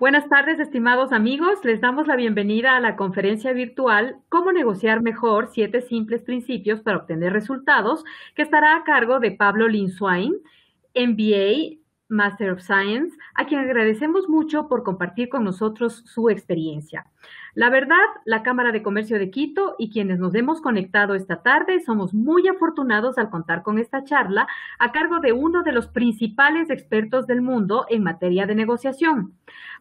Buenas tardes, estimados amigos. Les damos la bienvenida a la conferencia virtual Cómo negociar mejor siete simples principios para obtener resultados, que estará a cargo de Pablo Linswain, MBA Master of Science, a quien agradecemos mucho por compartir con nosotros su experiencia. La verdad, la Cámara de Comercio de Quito y quienes nos hemos conectado esta tarde somos muy afortunados al contar con esta charla a cargo de uno de los principales expertos del mundo en materia de negociación.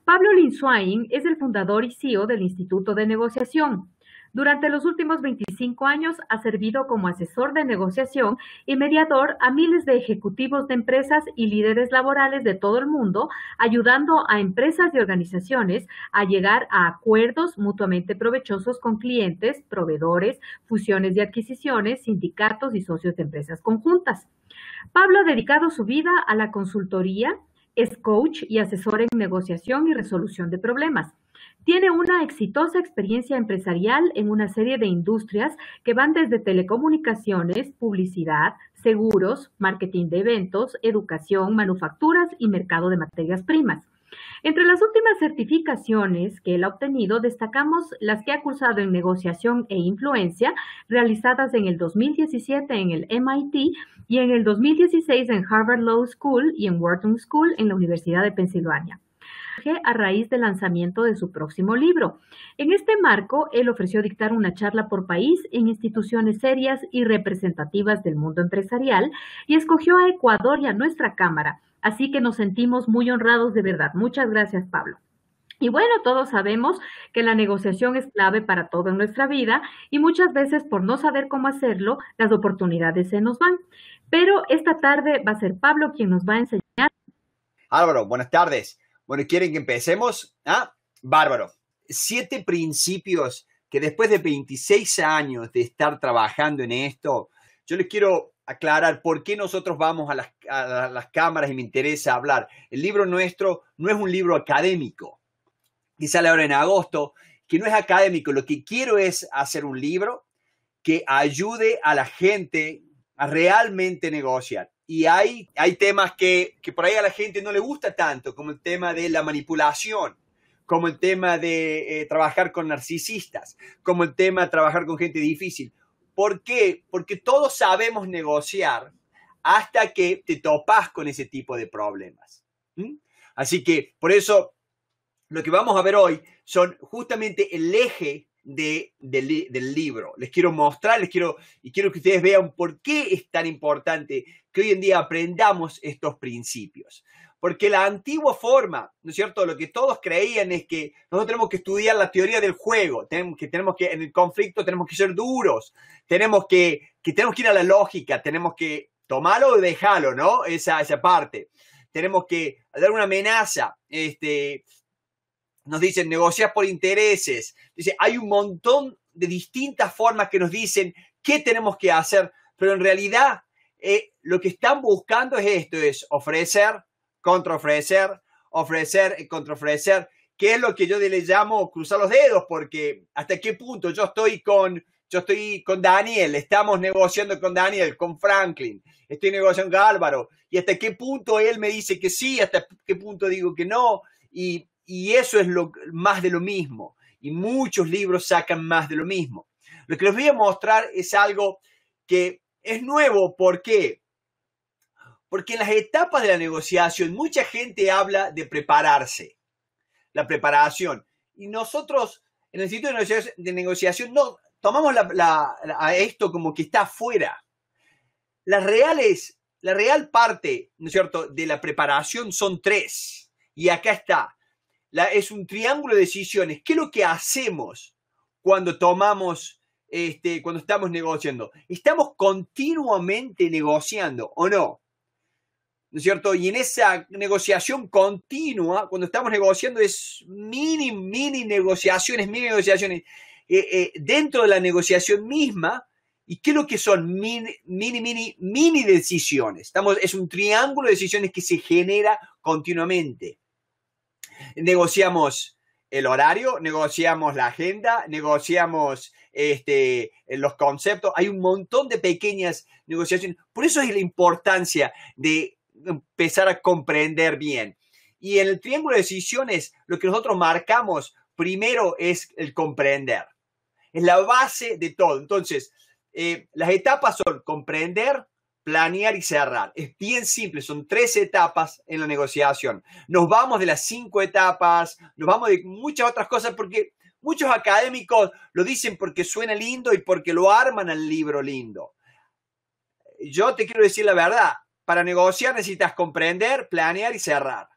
Pablo Linswain es el fundador y CEO del Instituto de Negociación, durante los últimos 25 años ha servido como asesor de negociación y mediador a miles de ejecutivos de empresas y líderes laborales de todo el mundo, ayudando a empresas y organizaciones a llegar a acuerdos mutuamente provechosos con clientes, proveedores, fusiones y adquisiciones, sindicatos y socios de empresas conjuntas. Pablo ha dedicado su vida a la consultoría, es coach y asesor en negociación y resolución de problemas. Tiene una exitosa experiencia empresarial en una serie de industrias que van desde telecomunicaciones, publicidad, seguros, marketing de eventos, educación, manufacturas y mercado de materias primas. Entre las últimas certificaciones que él ha obtenido, destacamos las que ha cursado en negociación e influencia, realizadas en el 2017 en el MIT y en el 2016 en Harvard Law School y en Wharton School en la Universidad de Pensilvania a raíz del lanzamiento de su próximo libro. En este marco, él ofreció dictar una charla por país en instituciones serias y representativas del mundo empresarial y escogió a Ecuador y a nuestra Cámara. Así que nos sentimos muy honrados de verdad. Muchas gracias, Pablo. Y bueno, todos sabemos que la negociación es clave para todo en nuestra vida y muchas veces por no saber cómo hacerlo, las oportunidades se nos van. Pero esta tarde va a ser Pablo quien nos va a enseñar. Álvaro, buenas tardes. Bueno, ¿quieren que empecemos? Ah, bárbaro. Siete principios que después de 26 años de estar trabajando en esto, yo les quiero aclarar por qué nosotros vamos a las, a las cámaras y me interesa hablar. El libro nuestro no es un libro académico, que sale ahora en agosto, que no es académico. Lo que quiero es hacer un libro que ayude a la gente a realmente negociar y hay, hay temas que, por ahí a la gente no le gusta tanto, como el tema de la manipulación, como el tema de eh, trabajar con narcisistas, como el tema de trabajar con gente difícil. ¿Por qué? Porque todos sabemos negociar hasta que te topas con ese tipo de problemas. Así que por eso lo que vamos a ver hoy son justamente el eje del libro. Les quiero mostrar, les quiero y quiero que ustedes vean por qué es tan importante que hoy en día aprendamos estos principios. Porque la antigua forma, ¿no es cierto? Lo que todos creían es que nosotros tenemos que estudiar la teoría del juego, tenemos que, tenemos que en el conflicto tenemos que ser duros, tenemos que, tenemos que ir a la lógica, tenemos que tomarlo o dejarlo, ¿no? Esa, esa parte. Tenemos que dar una amenaza, este, nos dicen negociar por intereses. Dice, hay un montón de distintas formas que nos dicen qué tenemos que hacer, pero en realidad eh, lo que están buscando es esto, es ofrecer, contraofrecer, ofrecer y contraofrecer, que es lo que yo le llamo cruzar los dedos, porque hasta qué punto yo estoy con, yo estoy con Daniel, estamos negociando con Daniel, con Franklin, estoy negociando con Álvaro, y hasta qué punto él me dice que sí, hasta qué punto digo que no, y, y eso es lo, más de lo mismo, y muchos libros sacan más de lo mismo. Lo que les voy a mostrar es algo que es nuevo, ¿por qué? Porque en las etapas de la negociación mucha gente habla de prepararse, la preparación. Y nosotros en el sitio de Negociación, no tomamos a esto como que está afuera. la real parte, ¿no es cierto?, de la preparación son tres. Y acá está. es un triángulo de decisiones. ¿Qué es lo que hacemos cuando tomamos, este, cuando estamos negociando? ¿Estamos continuamente negociando o no? ¿no es cierto? Y en esa negociación continua, cuando estamos negociando, es mini, mini negociaciones, mini negociaciones, eh, eh, dentro de la negociación misma, ¿y qué es lo que son mini, mini, mini, decisiones? Estamos, es un triángulo de decisiones que se genera continuamente. Negociamos el horario, negociamos la agenda, negociamos este, los conceptos, hay un montón de pequeñas negociaciones. Por eso es la importancia de empezar a comprender bien. Y en el triángulo de decisiones, lo que nosotros marcamos primero es el comprender. Es la base de todo. Entonces, eh, las etapas son comprender, planear y cerrar. Es bien simple, son tres etapas en la negociación. Nos vamos de las cinco etapas, nos vamos de muchas otras cosas porque muchos académicos lo dicen porque suena lindo y porque lo arman al libro lindo. Yo te quiero decir la verdad, para negociar necesitas comprender, planear y cerrar.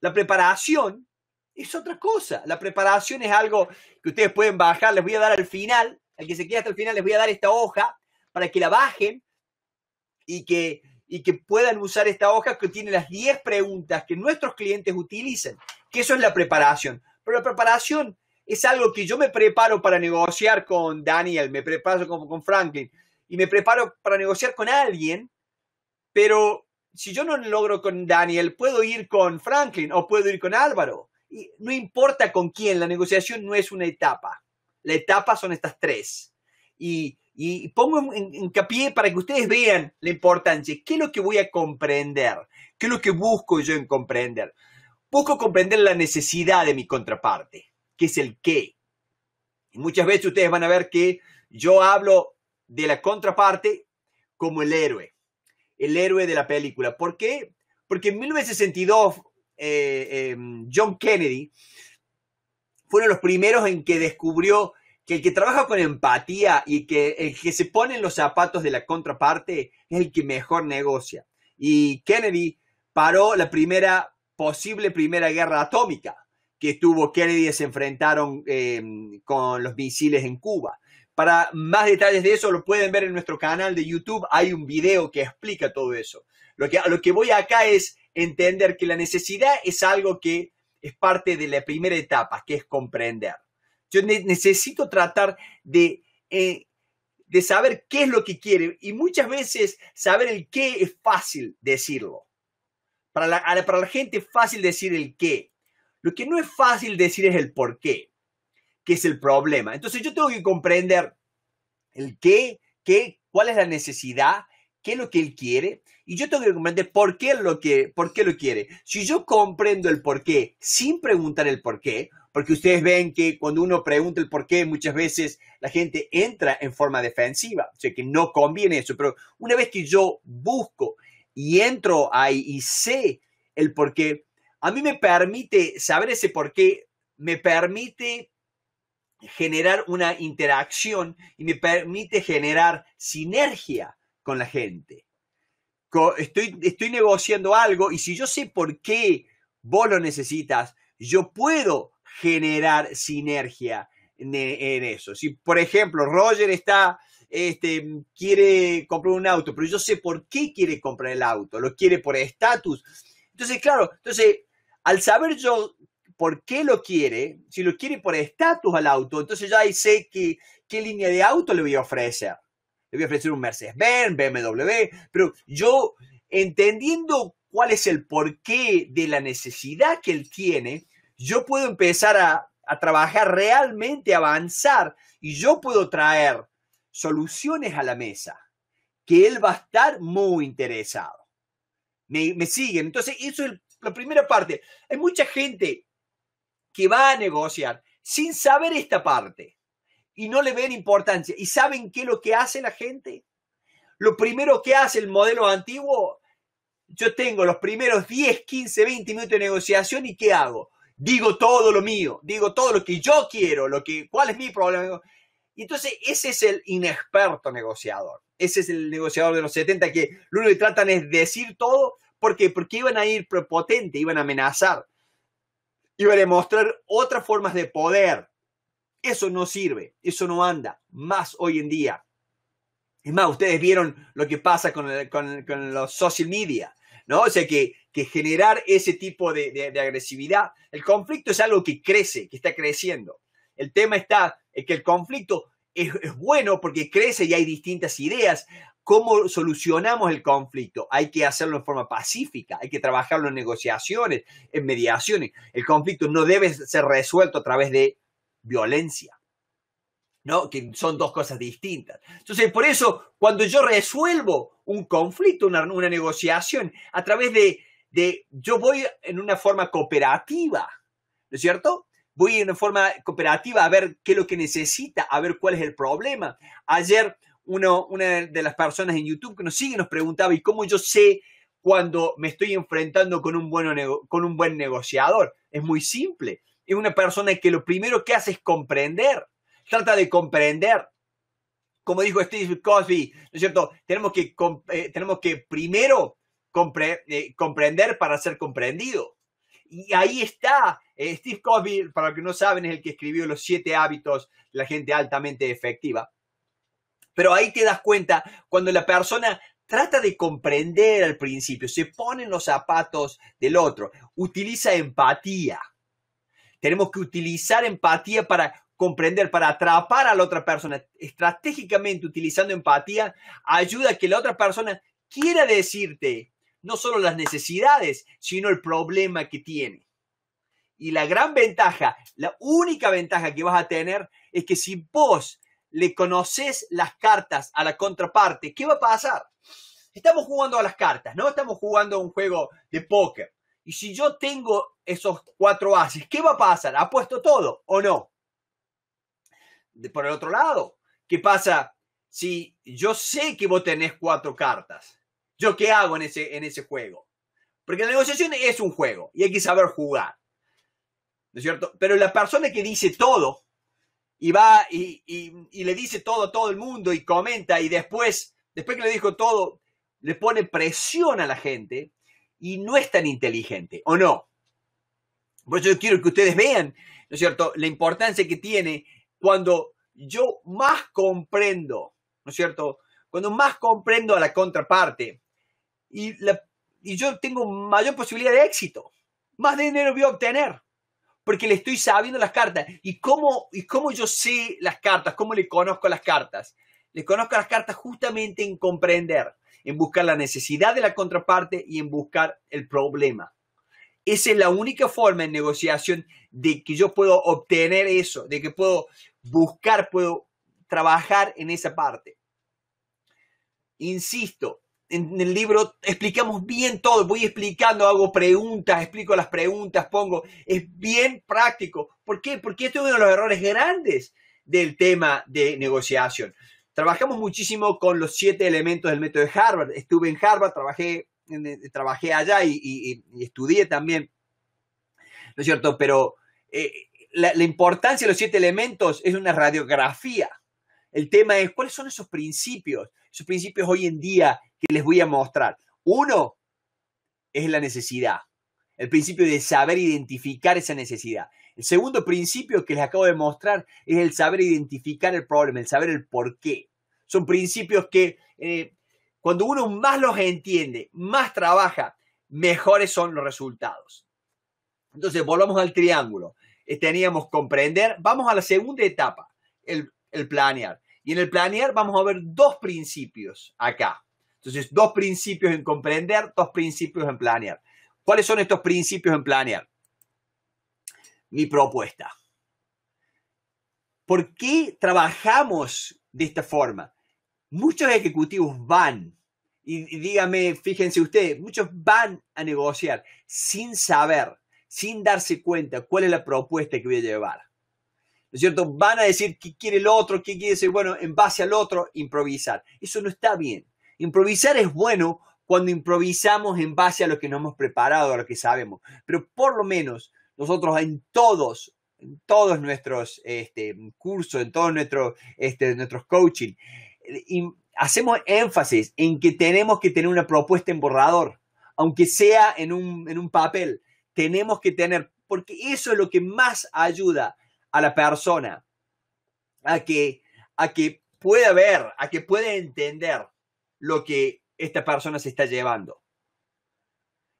La preparación es otra cosa. La preparación es algo que ustedes pueden bajar. Les voy a dar al final, al que se quede hasta el final, les voy a dar esta hoja para que la bajen y que, y que puedan usar esta hoja que tiene las 10 preguntas que nuestros clientes utilizan. Que eso es la preparación. Pero la preparación es algo que yo me preparo para negociar con Daniel, me preparo con Franklin y me preparo para negociar con alguien pero si yo no logro con Daniel, puedo ir con Franklin o puedo ir con Álvaro. no importa con quién, la negociación no es una etapa. La etapa son estas tres. Y, pongo pongo hincapié para que ustedes vean la importancia. ¿Qué es lo que voy a comprender? ¿Qué es lo que busco yo en comprender? Busco comprender la necesidad de mi contraparte, que es el qué. Y muchas veces ustedes van a ver que yo hablo de la contraparte como el héroe el héroe de la película. ¿Por qué? Porque en 1962 eh, em, John Kennedy fue uno de los primeros en que descubrió que el que trabaja con empatía y que el que se pone en los zapatos de la contraparte es el que mejor negocia. Y Kennedy paró la primera posible primera guerra atómica que tuvo Kennedy se enfrentaron em, con los misiles en Cuba. Para más detalles de eso lo pueden ver en nuestro canal de YouTube. Hay un video que explica todo eso. Lo que, lo que voy acá es entender que la necesidad es algo que es parte de la primera etapa, que es comprender. Yo necesito tratar de, eh, de saber qué es lo que quiere y muchas veces saber el qué es fácil decirlo. Para para la gente es fácil decir el qué. Lo que no es fácil decir es el por qué que es el problema. Entonces yo tengo que comprender el qué, qué, cuál es la necesidad, qué es lo que él quiere, y yo tengo que comprender por qué lo que por qué lo quiere. Si yo comprendo el por qué sin preguntar el por qué, porque ustedes ven que cuando uno pregunta el por qué, muchas veces la gente entra en forma defensiva, o sea que no conviene eso, pero una vez que yo busco y entro ahí y sé el por qué, a mí me permite saber ese por qué, me permite generar una interacción y me permite generar sinergia con la gente. Estoy, estoy negociando algo y si yo sé por qué vos lo necesitas, yo puedo generar sinergia en, eso. Si, por ejemplo, Roger está, este, quiere comprar un auto, pero yo sé por qué quiere comprar el auto, lo quiere por estatus. Entonces, claro, entonces, al saber yo por qué lo quiere, si lo quiere por estatus al auto, entonces ya ahí sé qué línea de auto le voy a ofrecer. Le voy a ofrecer un Mercedes-Benz, BMW, pero yo entendiendo cuál es el porqué de la necesidad que él tiene, yo puedo empezar a, trabajar realmente, avanzar y yo puedo traer soluciones a la mesa que él va a estar muy interesado. Me, siguen. Entonces, eso es la primera parte. Hay mucha gente que va a negociar sin saber esta parte y no le ven importancia. ¿Y saben qué es lo que hace la gente? Lo primero que hace el modelo antiguo, yo tengo los primeros 10, 15, 20 minutos de negociación y ¿qué hago? Digo todo lo mío, digo todo lo que yo quiero, lo que, cuál es mi problema. Y entonces ese es el inexperto negociador. Ese es el negociador de los 70 que lo único que tratan es decir todo. porque Porque iban a ir prepotente, iban a amenazar iba a demostrar otras formas de poder. Eso no sirve, eso no anda, más hoy en día. Es más, ustedes vieron lo que pasa con, los social media, ¿no? O sea, que, que generar ese tipo de, agresividad, el conflicto es algo que crece, que está creciendo. El tema está en que el conflicto es, es bueno porque crece y hay distintas ideas, cómo solucionamos el conflicto. Hay que hacerlo en forma pacífica, hay que trabajarlo en negociaciones, en mediaciones. El conflicto no debe ser resuelto a través de violencia. ¿No? Que son dos cosas distintas. Entonces, por eso, cuando yo resuelvo un conflicto, una, una negociación, a través de, de, yo voy en una forma cooperativa, ¿no es cierto? Voy en una forma cooperativa a ver qué es lo que necesita, a ver cuál es el problema. Ayer una de las personas en YouTube que nos sigue nos preguntaba, ¿y cómo yo sé cuando me estoy enfrentando con un, con un buen negociador? Es muy simple. Es una persona que lo primero que hace es comprender. Trata de comprender. Como dijo Steve Cosby, ¿no es cierto? Tenemos que, eh, tenemos que primero eh, comprender para ser comprendido. Y ahí está. Eh, Steve Cosby, para los que no saben, es el que escribió los siete hábitos de la gente altamente efectiva. Pero ahí te das cuenta cuando la persona trata de comprender al principio, se pone los zapatos del otro, utiliza empatía. Tenemos que utilizar empatía para comprender, para atrapar a la otra persona. Estratégicamente utilizando empatía ayuda a que la otra persona quiera decirte no solo las necesidades, sino el problema que tiene. Y la gran ventaja, la única ventaja que vas a tener es que si vos le conoces las cartas a la contraparte, ¿qué va a pasar? Estamos jugando a las cartas, ¿no? Estamos jugando a un juego de póker. Y si yo tengo esos cuatro ases, ¿qué va a pasar? puesto todo o no? por el otro lado, ¿qué pasa si yo sé que vos tenés cuatro cartas? ¿Yo qué hago en ese, en ese juego? Porque la negociación es un juego y hay que saber jugar. ¿No es cierto? Pero la persona que dice todo, y va y, le dice todo a todo el mundo y comenta y después, después que le dijo todo, le pone presión a la gente y no es tan inteligente, ¿o no? Por eso yo quiero que ustedes vean, ¿no es cierto?, la importancia que tiene cuando yo más comprendo, ¿no es cierto?, cuando más comprendo a la contraparte y, y yo tengo mayor posibilidad de éxito, más dinero voy a obtener porque le estoy sabiendo las cartas. ¿Y cómo, ¿Y yo sé las cartas? ¿Cómo le conozco las cartas? Le conozco las cartas justamente en comprender, en buscar la necesidad de la contraparte y en buscar el problema. Esa es la única forma en negociación de que yo puedo obtener eso, de que puedo buscar, puedo trabajar en esa parte. Insisto, en el libro explicamos bien todo, voy explicando, hago preguntas, explico las preguntas, pongo, es bien práctico. ¿Por qué? Porque esto es uno de los errores grandes del tema de negociación. Trabajamos muchísimo con los siete elementos del método de Harvard. Estuve en Harvard, trabajé, eh, trabajé allá y, estudié también, ¿no es cierto? Pero eh, la importancia de los siete elementos es una radiografía el tema es cuáles son esos principios, esos principios hoy en día que les voy a mostrar. Uno es la necesidad, el principio de saber identificar esa necesidad. El segundo principio que les acabo de mostrar es el saber identificar el problema, el saber el por qué. Son principios que eh, cuando uno más los entiende, más trabaja, mejores son los resultados. Entonces, volvamos al triángulo. Eh, teníamos comprender, vamos a la segunda etapa, el planear. Y en el planear vamos a ver dos principios acá. Entonces, dos principios en comprender, dos principios en planear. ¿Cuáles son estos principios en planear? Mi propuesta. ¿Por qué trabajamos de esta forma? Muchos ejecutivos van, y, dígame, fíjense ustedes, muchos van a negociar sin saber, sin darse cuenta cuál es la propuesta que voy a llevar es cierto? Van a decir qué quiere el otro, qué quiere decir, bueno, en base al otro, improvisar. Eso no está bien. Improvisar es bueno cuando improvisamos en base a lo que nos hemos preparado, a lo que sabemos. Pero por lo menos nosotros en todos, en todos nuestros este, cursos, en todos nuestros, este, nuestros coaching, eh, hacemos énfasis en que tenemos que tener una propuesta en borrador, aunque sea en un, en un papel. Tenemos que tener, porque eso es lo que más ayuda a la persona a que, a que pueda ver, a que pueda entender lo que esta persona se está llevando.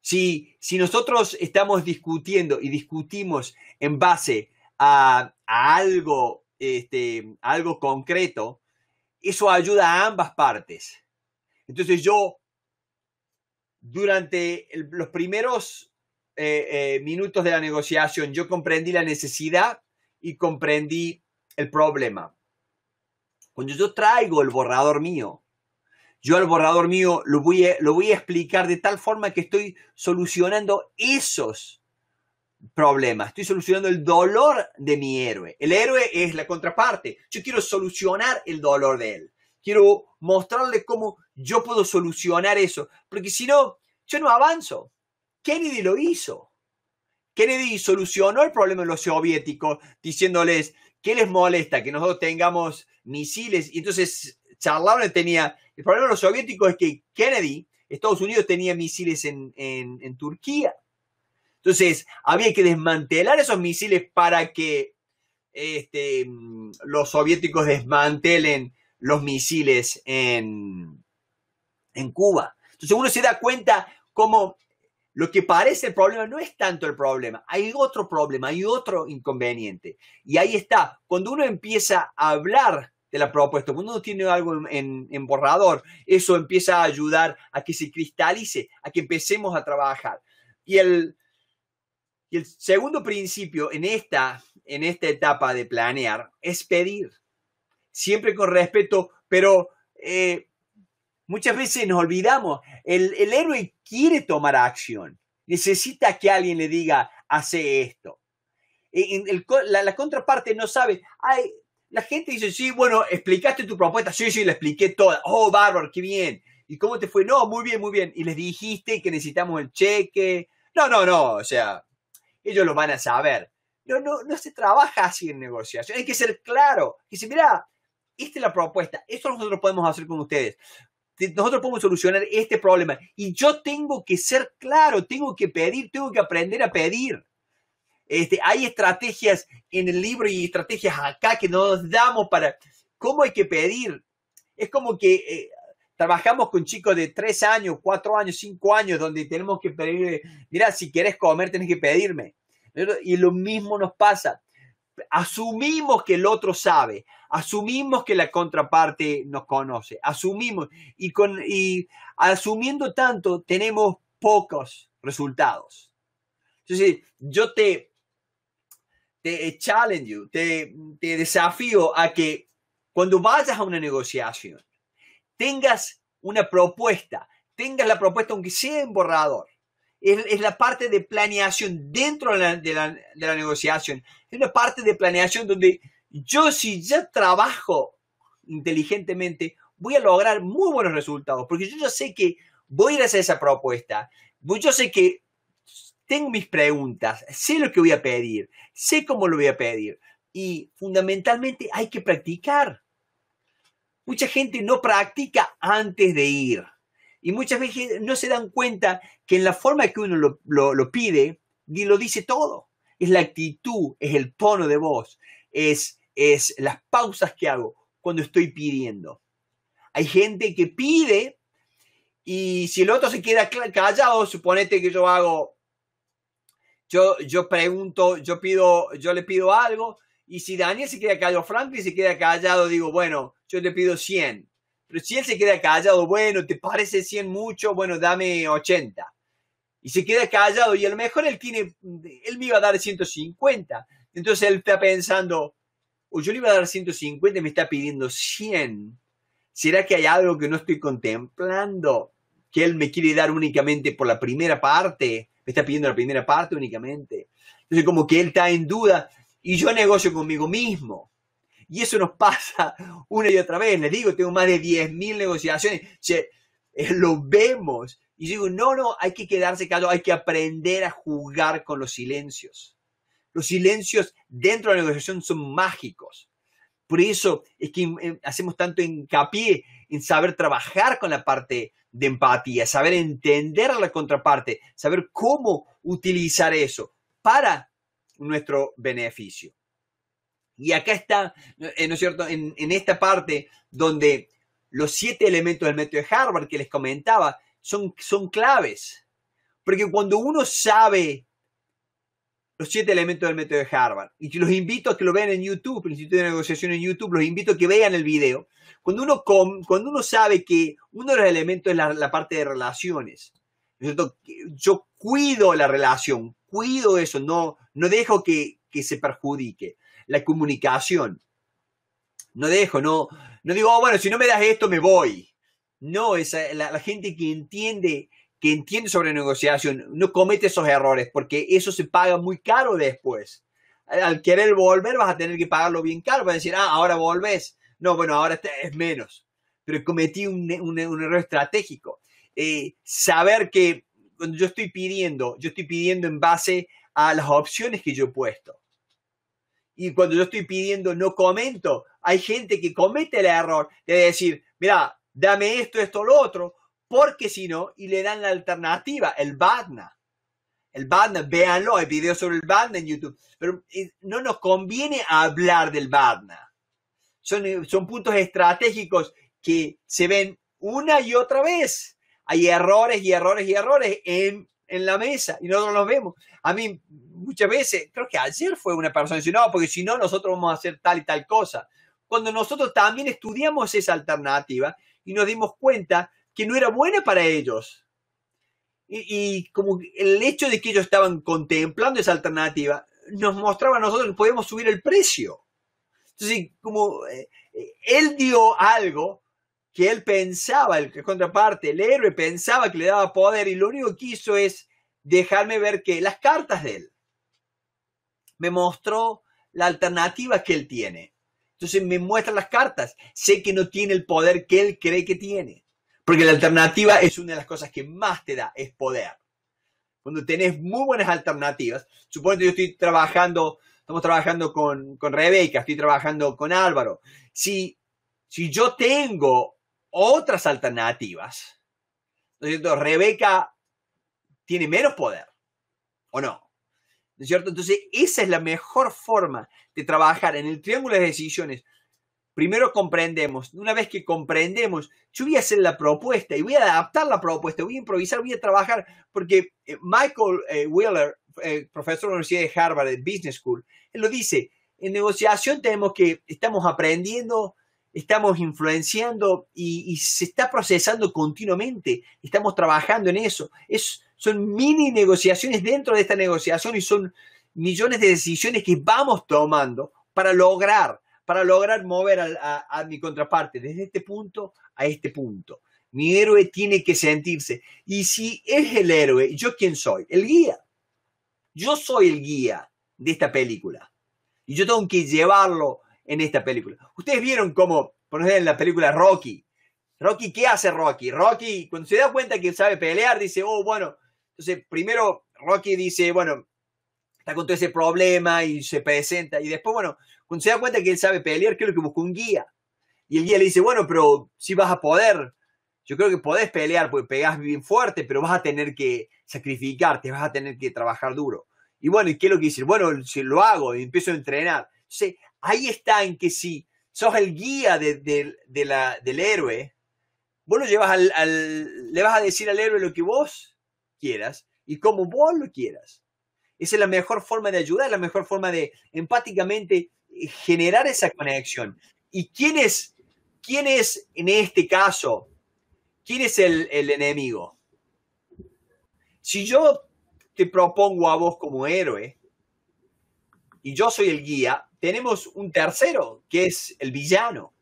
Si, si nosotros estamos discutiendo y discutimos en base a, algo, este, algo concreto, eso ayuda a ambas partes. Entonces yo, durante los primeros eh, eh, minutos de la negociación, yo comprendí la necesidad y comprendí el problema. Cuando yo traigo el borrador mío, yo al borrador mío lo voy, lo voy a explicar de tal forma que estoy solucionando esos problemas, estoy solucionando el dolor de mi héroe. El héroe es la contraparte. Yo quiero solucionar el dolor de él. Quiero mostrarle cómo yo puedo solucionar eso, porque si no, yo no avanzo. Kennedy lo hizo. Kennedy solucionó el problema de los soviéticos diciéndoles que les molesta que nosotros tengamos misiles. Y entonces Charlotte tenía. El problema de los soviéticos es que Kennedy, Estados Unidos, tenía misiles en, Turquía. Entonces, había que desmantelar esos misiles para que este, los soviéticos desmantelen los misiles en, en Cuba. Entonces, uno se da cuenta cómo lo que parece el problema no es tanto el problema, hay otro problema, hay otro inconveniente. Y ahí está, cuando uno empieza a hablar de la propuesta, cuando uno tiene algo en, borrador, eso empieza a ayudar a que se cristalice, a que empecemos a trabajar. Y el, el segundo principio en esta, en esta etapa de planear es pedir, siempre con respeto, pero... Eh, Muchas veces nos olvidamos, el, héroe quiere tomar acción, necesita que alguien le diga, hace esto. E, la, contraparte no sabe, Ay, la gente dice, sí, bueno, explicaste tu propuesta, sí, sí, la expliqué toda, oh, bárbaro, qué bien. ¿Y cómo te fue? No, muy bien, muy bien. Y les dijiste que necesitamos el cheque. No, no, no, o sea, ellos lo van a saber. No, no, no se trabaja así en negociación. Hay que ser claro. Dice, mira, esta es la propuesta. Esto nosotros podemos hacer con ustedes nosotros podemos solucionar este problema. Y yo tengo que ser claro, tengo que pedir, tengo que aprender a pedir. Este, hay estrategias en el libro y estrategias acá que nos damos para cómo hay que pedir. Es como que eh, trabajamos con chicos de tres años, cuatro años, cinco años, donde tenemos que pedir, mira, si quieres comer, tenés que pedirme. Y lo mismo nos pasa asumimos que el otro sabe, asumimos que la contraparte nos conoce, asumimos y, con, y asumiendo tanto tenemos pocos resultados. Entonces, yo te, te challenge te, te desafío a que cuando vayas a una negociación, tengas una propuesta, tengas la propuesta aunque sea en borrador, es, la parte de planeación dentro de la, negociación. Es una parte de planeación donde yo si ya trabajo inteligentemente, voy a lograr muy buenos resultados, porque yo ya sé que voy a ir a hacer esa propuesta, yo sé que tengo mis preguntas, sé lo que voy a pedir, sé cómo lo voy a pedir, y fundamentalmente hay que practicar. Mucha gente no practica antes de ir. Y muchas veces no se dan cuenta que en la forma que uno lo, lo, lo pide, lo dice todo. Es la actitud, es el tono de voz, es, es las pausas que hago cuando estoy pidiendo. Hay gente que pide y si el otro se queda callado, suponete que yo hago, yo, yo pregunto, yo pido, yo le pido algo, y si Daniel se queda callado, Franklin se queda callado, digo, bueno, yo le pido 100. Pero si él se queda callado, bueno, te parece 100 mucho, bueno, dame 80. Y se queda callado y a lo mejor él tiene, él me iba a dar 150. Entonces él está pensando, o oh, yo le iba a dar 150 y me está pidiendo 100. ¿Será que hay algo que no estoy contemplando? Que él me quiere dar únicamente por la primera parte. Me está pidiendo la primera parte únicamente. Entonces como que él está en duda y yo negocio conmigo mismo. Y eso nos pasa una y otra vez. Les digo, tengo más de 10.000 negociaciones. Eh, lo vemos. Y yo digo, no, no, hay que quedarse callado, hay que aprender a jugar con los silencios. Los silencios dentro de la negociación son mágicos. Por eso es que eh, hacemos tanto hincapié en saber trabajar con la parte de empatía, saber entender a la contraparte, saber cómo utilizar eso para nuestro beneficio. Y acá está, ¿no eh, es cierto?, en, esta parte donde los siete elementos del método de Harvard que les comentaba son, son claves. Porque cuando uno sabe los siete elementos del método de Harvard, y los invito a que lo vean en YouTube, el Instituto de Negociación en YouTube, los invito a que vean el video, cuando uno, cuando uno sabe que uno de los elementos es la, parte de relaciones, ¿no yo cuido la relación, cuido eso, no, no dejo que, que se perjudique la comunicación. No dejo, no, no digo, oh, bueno, si no me das esto, me voy. No, la, gente que entiende, que entiende sobre negociación, no comete esos errores, porque eso se paga muy caro después. Al querer volver, vas a tener que pagarlo bien caro. Vas a decir, ah, ahora volvés. No, bueno, ahora es menos. Pero cometí un, error estratégico. Eh, saber que cuando yo estoy pidiendo, yo estoy pidiendo en base a las opciones que yo he puesto y cuando yo estoy pidiendo no comento. Hay gente que comete el error de decir, mira, dame esto, esto, lo otro, porque si no, y le dan la alternativa, el BADNA. El BADNA, véanlo, hay videos sobre el BADNA en YouTube, pero eh, no nos conviene hablar del BADNA. Son, eh, son puntos estratégicos que se ven una y otra vez. Hay errores y errores y errores en, en la mesa y nosotros los vemos. A mí muchas veces, creo que ayer fue una persona que no, porque si no, nosotros vamos a hacer tal y tal cosa. Cuando nosotros también estudiamos esa alternativa y nos dimos cuenta que no era buena para ellos. Y, como el hecho de que ellos estaban contemplando esa alternativa, nos mostraba a nosotros que podíamos subir el precio. Entonces, como eh, él dio algo que él pensaba, el contraparte, el héroe pensaba que le daba poder y lo único que hizo es dejarme ver que las cartas de él me mostró la alternativa que él tiene. Entonces me muestra las cartas. Sé que no tiene el poder que él cree que tiene. Porque la alternativa es una de las cosas que más te da, es poder. Cuando tenés muy buenas alternativas, supongo que yo estoy trabajando, estamos trabajando con, con Rebeca, estoy trabajando con Álvaro. Si, si yo tengo otras alternativas, ¿no Rebeca tiene menos poder, ¿o no? es cierto? Entonces, esa es la mejor forma de trabajar en el triángulo de decisiones. Primero comprendemos, una vez que comprendemos, yo voy a hacer la propuesta y voy a adaptar la propuesta, voy a improvisar, voy a trabajar, porque eh, Michael eh, Wheeler, eh, profesor de la Universidad de Harvard, Business School, él lo dice, en negociación tenemos que, estamos aprendiendo, estamos influenciando y, y se está procesando continuamente, estamos trabajando en eso. Es, son mini negociaciones dentro de esta negociación y son millones de decisiones que vamos tomando para lograr, para lograr mover a, mi contraparte desde este punto a este punto. Mi héroe tiene que sentirse. Y si es el héroe, ¿yo quién soy? El guía. Yo soy el guía de esta película. Y yo tengo que llevarlo en esta película. Ustedes vieron cómo, por ejemplo, en la película Rocky. Rocky, ¿qué hace Rocky? Rocky, cuando se da cuenta que sabe pelear, dice, oh, bueno, entonces, primero Rocky dice, bueno, está con todo ese problema y se presenta. Y después, bueno, cuando se da cuenta que él sabe pelear, lo que busca un guía. Y el guía le dice, bueno, pero si vas a poder, yo creo que podés pelear, porque pegas bien fuerte, pero vas a tener que sacrificarte, vas a tener que trabajar duro. Y bueno, ¿y qué es lo que dice? Bueno, si lo hago y empiezo a entrenar. Entonces, ahí está en que si sos el guía de, la, del héroe, vos llevas al, le vas a decir al héroe lo que vos quieras y como vos lo quieras. Esa es la mejor forma de ayudar, la mejor forma de empáticamente eh, generar esa conexión. ¿Y quién es, quién es en este caso, quién es el, el enemigo? Si yo te propongo a vos como héroe y yo soy el guía, tenemos un tercero que es el villano.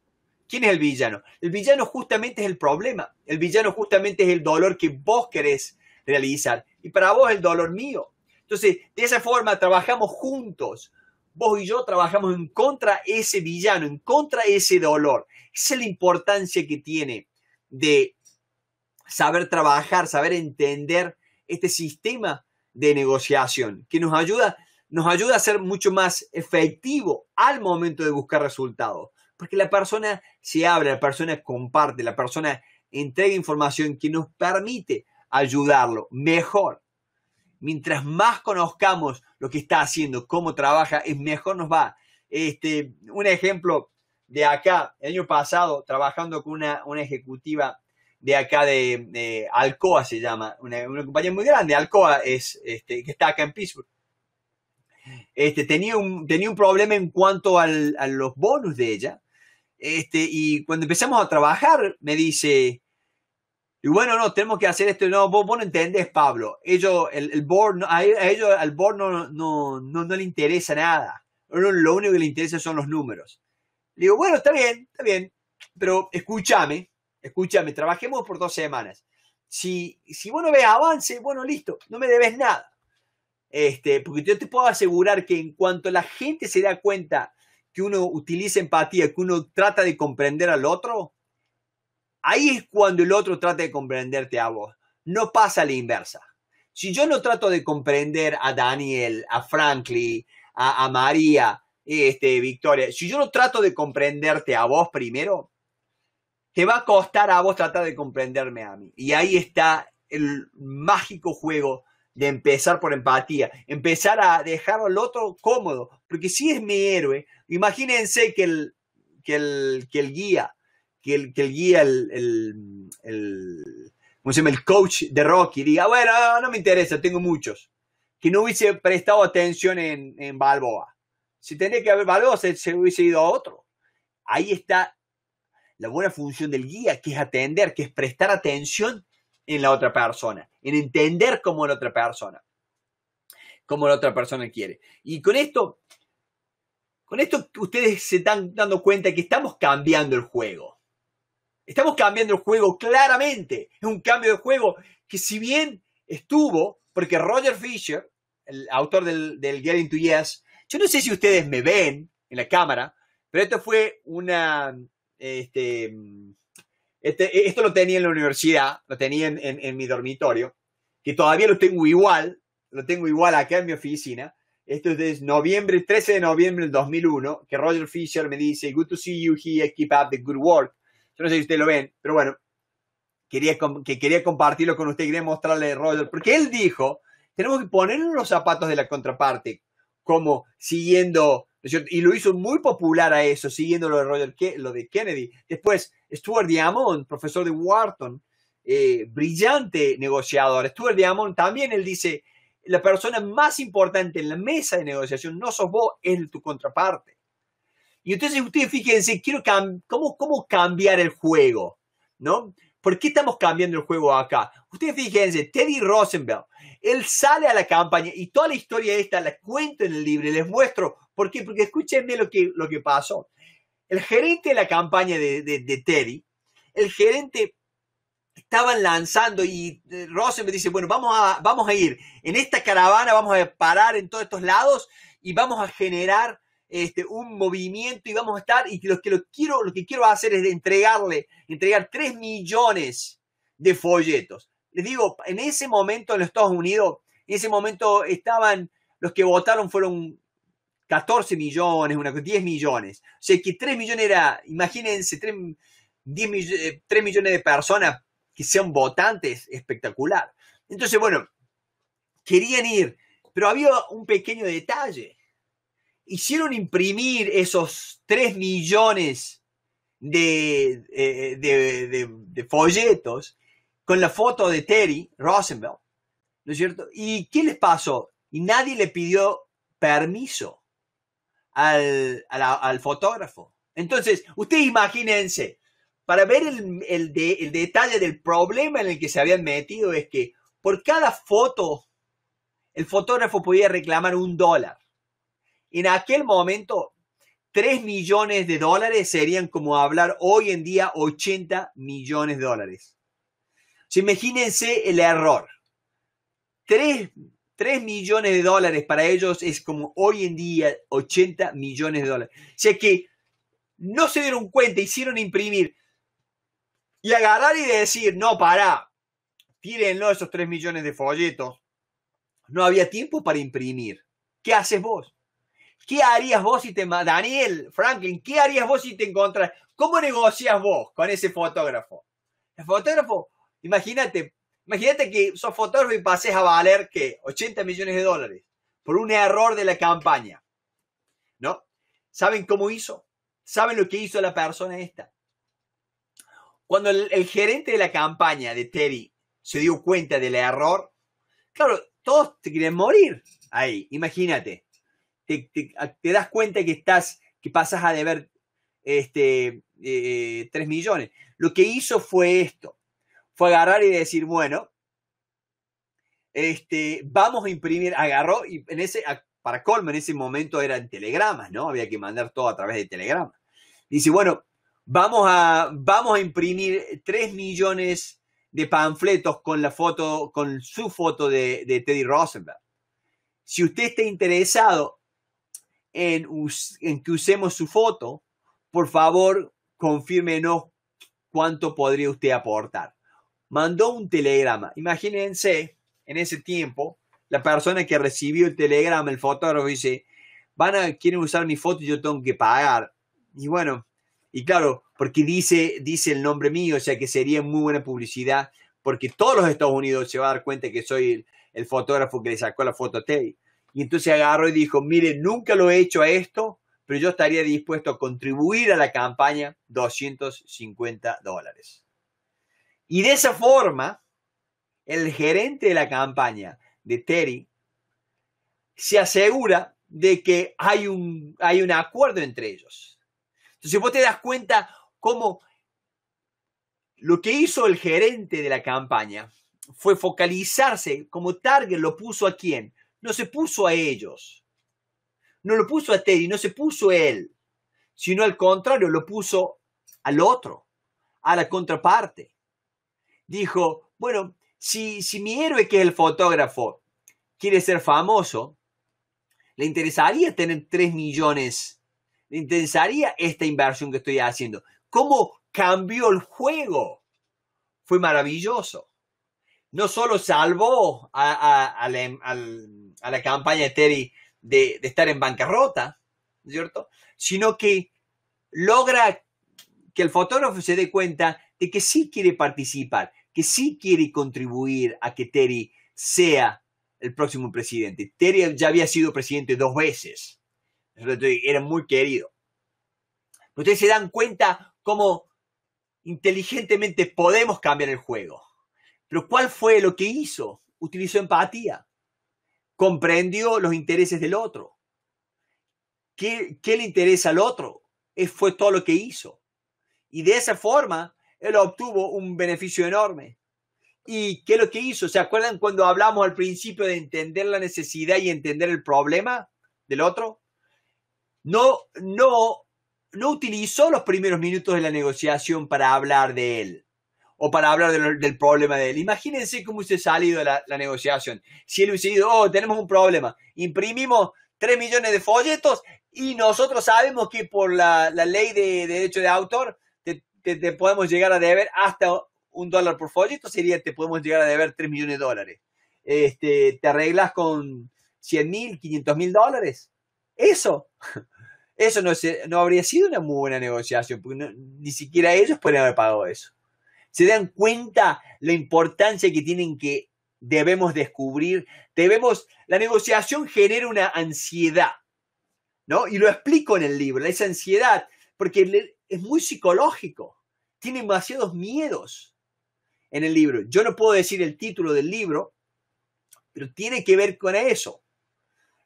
¿Quién es el villano? El villano justamente es el problema. El villano justamente es el dolor que vos querés realizar. Y para vos el dolor mío. Entonces, de esa forma trabajamos juntos. Vos y yo trabajamos en contra ese villano, en contra ese dolor. Esa es la importancia que tiene de saber trabajar, saber entender este sistema de negociación que nos ayuda, nos ayuda a ser mucho más efectivo al momento de buscar resultados. Porque la persona se habla, la persona comparte, la persona entrega información que nos permite ayudarlo mejor. Mientras más conozcamos lo que está haciendo, cómo trabaja, es mejor nos va. Este, un ejemplo de acá, el año pasado, trabajando con una, ejecutiva de acá de, Alcoa, se llama, una, compañía muy grande, Alcoa es, este, que está acá en Pittsburgh. Este, tenía, un, tenía un problema en cuanto a los bonus de ella. Este, y cuando empezamos a trabajar, me dice, y bueno, no, tenemos que hacer esto. No, vos, no entendés, Pablo. Ellos, el, el board, a ellos, al board no, no, no, le interesa nada. Lo único que le interesa son los números. Le digo, bueno, está bien, está bien, pero escúchame, escúchame, trabajemos por dos semanas. Si, si vos no avance, bueno, listo, no me debes nada. Este, porque yo te puedo asegurar que en cuanto la gente se da cuenta que uno utiliza empatía, que uno trata de comprender al otro, Ahí es cuando el otro trata de comprenderte a vos. No pasa la inversa. Si yo no trato de comprender a Daniel, a Franklin, a, a María, este, Victoria, si yo no trato de comprenderte a vos primero, te va a costar a vos tratar de comprenderme a mí. Y ahí está el mágico juego de empezar por empatía, empezar a dejar al otro cómodo, porque si es mi héroe, imagínense que el, que el, que el guía que el, guía, el, se llama? el coach de Rocky diga, bueno, no me interesa, tengo muchos. Que no hubiese prestado atención en, Balboa. Si tenía que haber Balboa, se, hubiese ido a otro. Ahí está la buena función del guía, que es atender, que es prestar atención en la otra persona, en entender cómo la otra persona, cómo la otra persona quiere. Y con esto, con esto ustedes se están dando cuenta que estamos cambiando el juego. Estamos cambiando el juego claramente. Es un cambio de juego que si bien estuvo, porque Roger Fisher, el autor del, del Getting to Yes, yo no sé si ustedes me ven en la cámara, pero esto fue una... Este, este esto lo tenía en la universidad, lo tenía en, en mi dormitorio, que todavía lo tengo igual, lo tengo igual acá en mi oficina. Esto es de noviembre, 13 de noviembre del 2001, que Roger Fisher me dice, good to see you here, keep up the good work no sé si ustedes lo ven, pero bueno, quería, que quería compartirlo con usted, quería mostrarle a Roger, porque él dijo, tenemos que poner los zapatos de la contraparte, como siguiendo, y lo hizo muy popular a eso, siguiendo lo de, lo de Kennedy. Después, Stuart Diamond, profesor de Wharton, eh, brillante negociador. Stuart Diamond también, él dice, la persona más importante en la mesa de negociación no sos vos, es tu contraparte. Y entonces ustedes fíjense, quiero cómo, cambiar el juego, ¿no? ¿Por qué estamos cambiando el juego acá? Ustedes fíjense, Teddy Rosenberg, él sale a la campaña y toda la historia esta la cuento en el libro les muestro. ¿Por qué? Porque escúchenme lo que, lo que pasó. El gerente de la campaña de, Teddy, el gerente estaban lanzando y eh, Rosenberg dice, bueno, vamos a, vamos a ir en esta caravana, vamos a parar en todos estos lados y vamos a generar este, un movimiento y vamos a estar, y lo que, lo quiero, lo que quiero hacer es entregarle, entregar 3 millones de folletos. Les digo, en ese momento en los Estados Unidos, en ese momento estaban, los que votaron fueron 14 millones, una, 10 millones. O sea que 3 millones era, imagínense, 3, 10 3 millones de personas que sean votantes, espectacular. Entonces, bueno, querían ir, pero había un pequeño detalle hicieron imprimir esos 3 millones eh, eh, de, folletos con la foto de Terry Rosenberg, ¿no es cierto? ¿Y qué les pasó? Y nadie le pidió permiso al, fotógrafo. Entonces, ustedes imagínense, para ver el, el detalle del problema en el que se habían metido es que por cada foto, el fotógrafo podía reclamar un dólar. En aquel momento, 3 millones de dólares serían como hablar hoy en día 80 millones de dólares. imagínense el error. 3, millones de dólares para ellos es como hoy en día 80 millones de dólares. O sea que no se dieron cuenta, hicieron imprimir y agarrar y decir, no, para, tírenlo esos 3 millones de folletos. No había tiempo para imprimir. ¿Qué haces vos? ¿Qué harías vos si te... Daniel, Franklin, ¿qué harías vos si te encontras... ¿Cómo negocias vos con ese fotógrafo? El fotógrafo, imagínate, imagínate que sos fotógrafo y pases a valer, que 80 millones de dólares por un error de la campaña. ¿No? ¿Saben cómo hizo? ¿Saben lo que hizo la persona esta? Cuando el, gerente de la campaña de Teddy se dio cuenta del error, claro, todos te quieren morir ahí, imagínate te, das cuenta que estás, que pasas a deber este, 3 eh, millones. Lo que hizo fue esto. Fue agarrar y decir, bueno, este, vamos a imprimir, agarró y en ese, para colmo, en ese momento eran telegramas, ¿no? Había que mandar todo a través de telegramas. Dice, bueno, vamos a, vamos a imprimir 3 millones de panfletos con la foto, con su foto de, de Teddy Rosenberg. Si usted está interesado en, que usemos su foto, por favor, confírmenos cuánto podría usted aportar. Mandó un telegrama. Imagínense, en ese tiempo, la persona que recibió el telegrama, el fotógrafo, dice, van a, quieren usar mi foto y yo tengo que pagar. Y bueno, y claro, porque dice, dice el nombre mío, o sea que sería muy buena publicidad, porque todos los Estados Unidos se van a dar cuenta que soy el, el fotógrafo que le sacó la foto a Teddy. Y entonces agarró y dijo, mire, nunca lo he hecho a esto, pero yo estaría dispuesto a contribuir a la campaña 250 dólares. Y de esa forma, el gerente de la campaña de Terry se asegura de que hay un, hay un acuerdo entre ellos. Entonces vos te das cuenta cómo lo que hizo el gerente de la campaña fue focalizarse como target, lo puso a quién? no se puso a ellos, no lo puso a Teddy, no se puso él, sino al contrario, lo puso al otro, a la contraparte. Dijo, bueno, si, si mi héroe, que es el fotógrafo, quiere ser famoso, le interesaría tener 3 millones, le interesaría esta inversión que estoy haciendo. ¿Cómo cambió el juego? Fue maravilloso. No solo salvó a, al em, a la campaña de Terry de, estar en bancarrota, ¿cierto? Sino que logra que el fotógrafo se dé cuenta de que sí quiere participar, que sí quiere contribuir a que Terry sea el próximo presidente. Terry ya había sido presidente dos veces, era muy querido. Ustedes se dan cuenta cómo inteligentemente podemos cambiar el juego. Pero ¿cuál fue lo que hizo? Utilizó empatía comprendió los intereses del otro. ¿Qué, le interesa al otro? fue todo lo que hizo. Y de esa forma, él obtuvo un beneficio enorme. ¿Y qué es lo que hizo? ¿Se acuerdan cuando hablamos al principio de entender la necesidad y entender el problema del otro? No, no, no utilizó los primeros minutos de la negociación para hablar de él o para hablar del, problema de él. Imagínense cómo ha salido la, la negociación. Si él hubiese oh, tenemos un problema, imprimimos 3 millones de folletos y nosotros sabemos que por la, ley de, derecho de autor te, podemos llegar a deber hasta un dólar por folleto, sería te podemos llegar a deber 3 millones de dólares. Este, te arreglas con 100 mil, 500 mil dólares. Eso, eso no, no habría sido una muy buena negociación, porque ni siquiera ellos pueden haber pagado eso. ¿Se dan cuenta la importancia que tienen que debemos descubrir? Debemos, la negociación genera una ansiedad, ¿no? Y lo explico en el libro, esa ansiedad, porque es muy psicológico, tiene demasiados miedos en el libro. Yo no puedo decir el título del libro, pero tiene que ver con eso.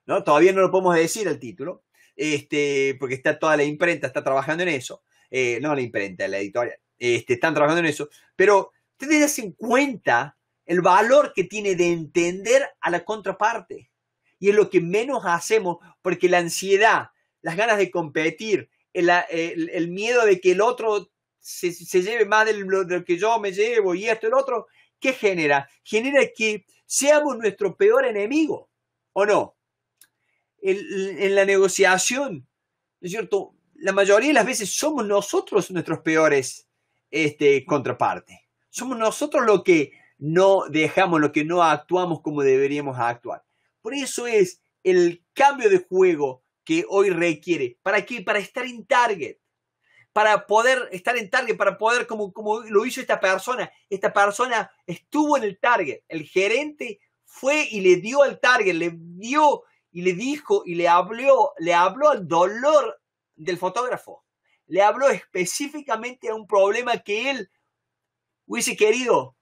¿no? Todavía no lo podemos decir el título, este, porque está toda la imprenta, está trabajando en eso. Eh, no la imprenta, la editorial. Este, están trabajando en eso, pero ustedes en cuenta el valor que tiene de entender a la contraparte. Y es lo que menos hacemos porque la ansiedad, las ganas de competir, el, eh, miedo de que el otro se, lleve más de lo, que yo me llevo y esto, el otro, ¿qué genera? Genera que seamos nuestro peor enemigo, ¿o no? en la negociación, ¿no es cierto? La mayoría de las veces somos nosotros nuestros peores este, contraparte. Somos nosotros lo que no dejamos, lo que no actuamos como deberíamos actuar. Por eso es el cambio de juego que hoy requiere. ¿Para qué? Para estar en target. Para poder estar en target, para poder, como, como lo hizo esta persona. Esta persona estuvo en el target. El gerente fue y le dio al target, le dio y le dijo y le habló, le habló al dolor del fotógrafo le habló específicamente a un problema que él hubiese querido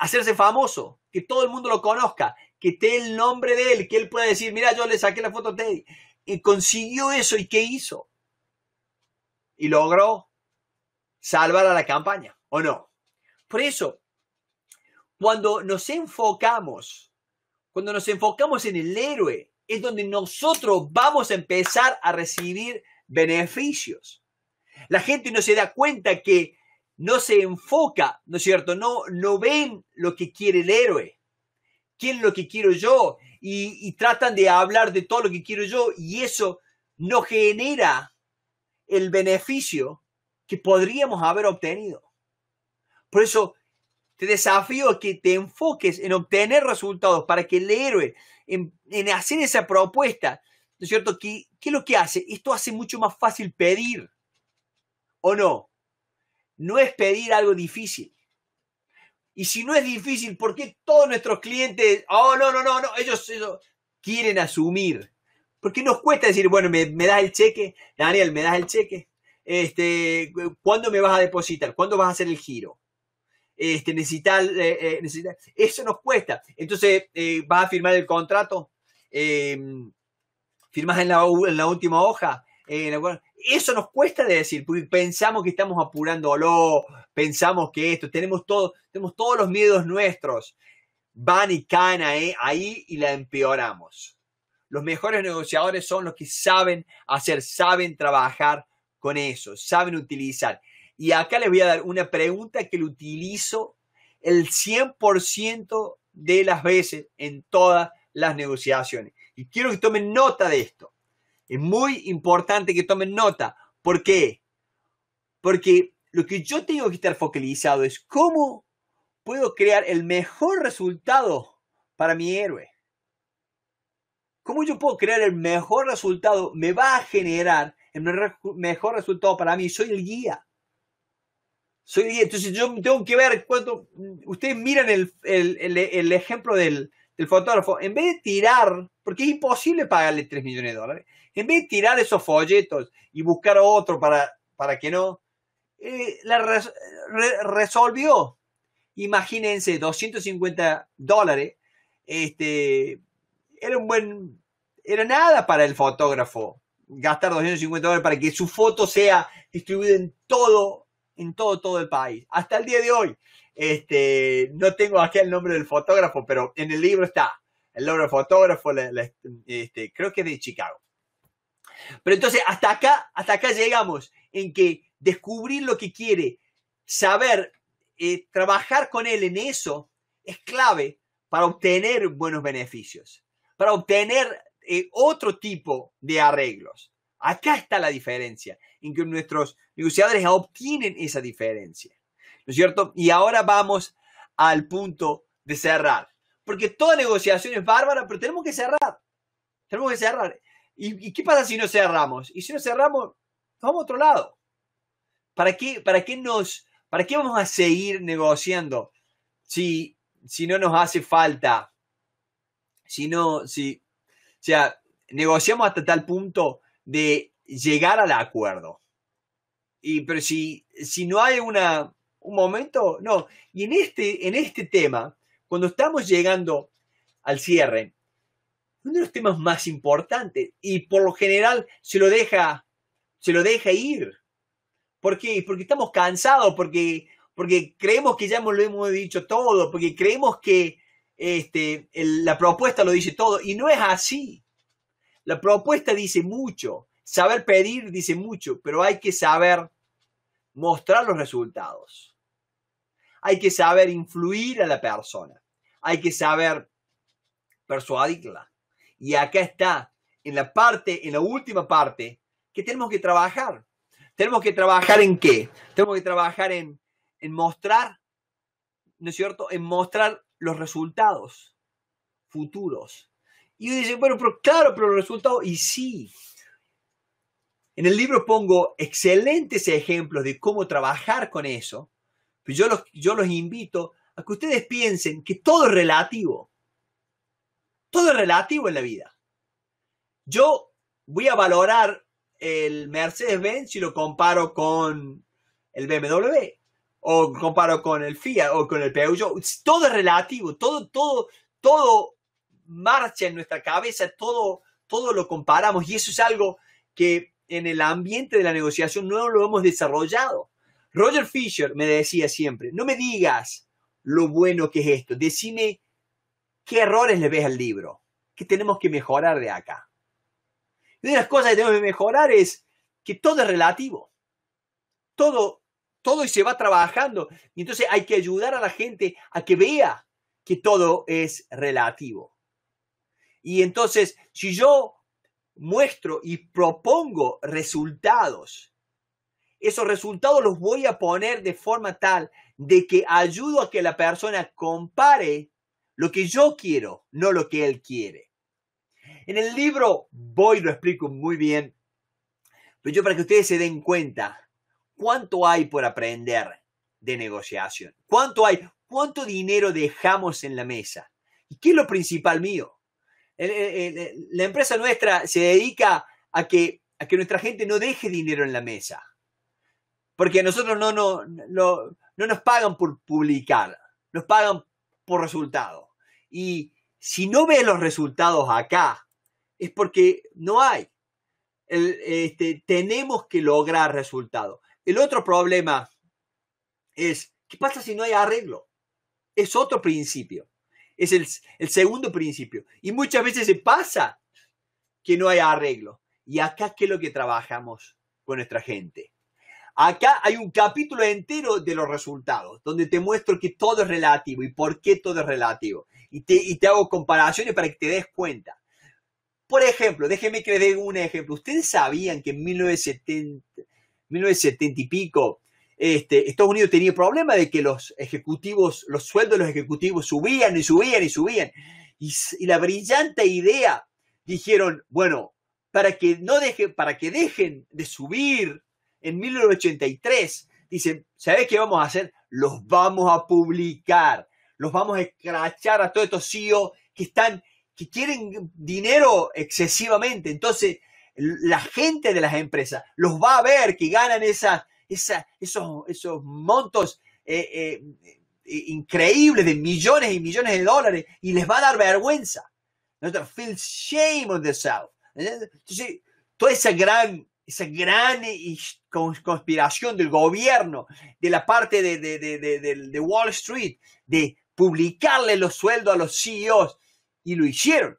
hacerse famoso, que todo el mundo lo conozca, que esté el nombre de él, que él pueda decir, mira, yo le saqué la foto a Teddy. Y consiguió eso y qué hizo. Y logró salvar a la campaña, ¿o no? Por eso, cuando nos enfocamos, cuando nos enfocamos en el héroe, es donde nosotros vamos a empezar a recibir beneficios. La gente no se da cuenta que no se enfoca, ¿no es cierto? No, no ven lo que quiere el héroe. ¿Quién lo que quiero yo? Y, tratan de hablar de todo lo que quiero yo y eso no genera el beneficio que podríamos haber obtenido. Por eso te desafío a que te enfoques en obtener resultados para que el héroe, en, hacer esa propuesta, ¿no es cierto? ¿Qué es lo que hace? Esto hace mucho más fácil pedir. ¿O no? No es pedir algo difícil. Y si no es difícil, ¿por qué todos nuestros clientes, oh, no, no, no, no, ellos, quieren asumir? Porque nos cuesta decir, bueno, ¿me, me das el cheque? Daniel, ¿me das el cheque? Este, ¿Cuándo me vas a depositar? ¿Cuándo vas a hacer el giro? Este, necesitar, eh, eh, eso nos cuesta. Entonces, eh, vas a firmar el contrato, em, firmas en la, en la última hoja, eso nos cuesta de decir, porque pensamos que estamos apurando apurándolo, pensamos que esto, tenemos, todo, tenemos todos los miedos nuestros. Van y caen ahí, y la empeoramos. Los mejores negociadores son los que saben hacer, saben trabajar con eso, saben utilizar. Y acá les voy a dar una pregunta que lo utilizo el 100% de las veces en todas las negociaciones. Y quiero que tomen nota de esto. Es muy importante que tomen nota. ¿Por qué? Porque lo que yo tengo que estar focalizado es cómo puedo crear el mejor resultado para mi héroe. ¿Cómo yo puedo crear el mejor resultado? Me va a generar el mejor resultado para mí. Soy el guía. Soy el guía. Entonces yo tengo que ver cuánto... Ustedes miran el, ejemplo del, del fotógrafo. En vez de tirar, porque es imposible pagarle 3 millones de dólares, en vez de tirar esos folletos y buscar otro para, para que no, eh, la resolvió. Imagínense, 250 dólares, este, era un buen, era nada para el fotógrafo gastar 250 dólares para que su foto sea distribuida en todo, en todo, todo el país. Hasta el día de hoy, este, no tengo aquí el nombre del fotógrafo, pero en el libro está el nombre del fotógrafo, este, creo que es de Chicago. Pero entonces, hasta acá, hasta acá llegamos en que descubrir lo que quiere, saber eh, trabajar con él en eso, es clave para obtener buenos beneficios, para obtener eh, otro tipo de arreglos. Acá está la diferencia, en que nuestros negociadores obtienen esa diferencia. ¿No es cierto? Y ahora vamos al punto de cerrar. Porque toda negociación es bárbara, pero tenemos que cerrar. Tenemos que cerrar. ¿Y, qué pasa si no cerramos? Y si no cerramos, vamos a otro lado. ¿Para qué, para qué, nos, para qué vamos a seguir negociando si, si no nos hace falta? Si no, si, o sea, negociamos hasta tal punto de llegar al acuerdo. Y, pero si, si no hay una, un momento, no. Y en este, en este tema, cuando estamos llegando al cierre, uno de los temas más importantes y por lo general se lo deja, se lo deja ir. ¿Por qué? Porque estamos cansados, porque, porque creemos que ya lo hemos dicho todo, porque creemos que este, la propuesta lo dice todo y no es así. La propuesta dice mucho, saber pedir dice mucho, pero hay que saber mostrar los resultados. Hay que saber influir a la persona. Hay que saber persuadirla y acá está, en la parte, en la última parte, que tenemos que trabajar. Tenemos que trabajar en qué? Tenemos que trabajar en, mostrar, ¿no es cierto? En mostrar los resultados futuros. Y yo dice, bueno, pero claro, pero los resultados, y sí. En el libro pongo excelentes ejemplos de cómo trabajar con eso. Pero yo los, yo los invito a que ustedes piensen que todo es relativo todo es relativo en la vida. Yo voy a valorar el Mercedes-Benz si lo comparo con el BMW o comparo con el Fiat o con el Peugeot. Todo es relativo, todo, todo, todo marcha en nuestra cabeza, todo, todo lo comparamos y eso es algo que en el ambiente de la negociación no lo hemos desarrollado. Roger Fisher me decía siempre, no me digas lo bueno que es esto, decime ¿Qué errores le ves al libro? ¿Qué tenemos que mejorar de acá? una de las cosas que tenemos que mejorar es que todo es relativo. Todo, todo y se va trabajando. Y entonces hay que ayudar a la gente a que vea que todo es relativo. Y entonces, si yo muestro y propongo resultados, esos resultados los voy a poner de forma tal de que ayudo a que la persona compare lo que yo quiero, no lo que él quiere. En el libro voy lo explico muy bien, pero yo para que ustedes se den cuenta cuánto hay por aprender de negociación, cuánto hay, cuánto dinero dejamos en la mesa y qué es lo principal mío. la empresa nuestra se dedica a que, a que nuestra gente no deje dinero en la mesa, porque a nosotros no, no, no, no nos pagan por publicar, nos pagan por resultados. Y si no ve los resultados acá, es porque no hay. Este, tenemos que lograr resultados. El otro problema es, ¿qué pasa si no hay arreglo? Es otro principio. Es el, segundo principio. Y muchas veces se pasa que no hay arreglo. Y acá, ¿qué es lo que trabajamos con nuestra gente? Acá hay un capítulo entero de los resultados, donde te muestro que todo es relativo y por qué todo es relativo. Y te, hago comparaciones para que te des cuenta. Por ejemplo, déjeme que dé un ejemplo. ¿Ustedes sabían que en 1970, 1970 y pico este, Estados Unidos tenía problema de que los ejecutivos, los sueldos de los ejecutivos subían y subían y subían? Y, la brillante idea, dijeron, bueno, para que no deje, para que dejen de subir en 1983, dice, ¿sabes qué vamos a hacer? Los vamos a publicar, los vamos a escrachar a todos estos CEOs que están, que quieren dinero excesivamente. Entonces, la gente de las empresas los va a ver que ganan esos, esos montos eh, eh, increíbles de millones y millones de dólares y les va a dar vergüenza. Feel shame on the South. Entonces, toda esa gran esa gran eh, conspiración del gobierno, de la parte de, Wall Street, de publicarle los sueldos a los CEOs, y lo hicieron.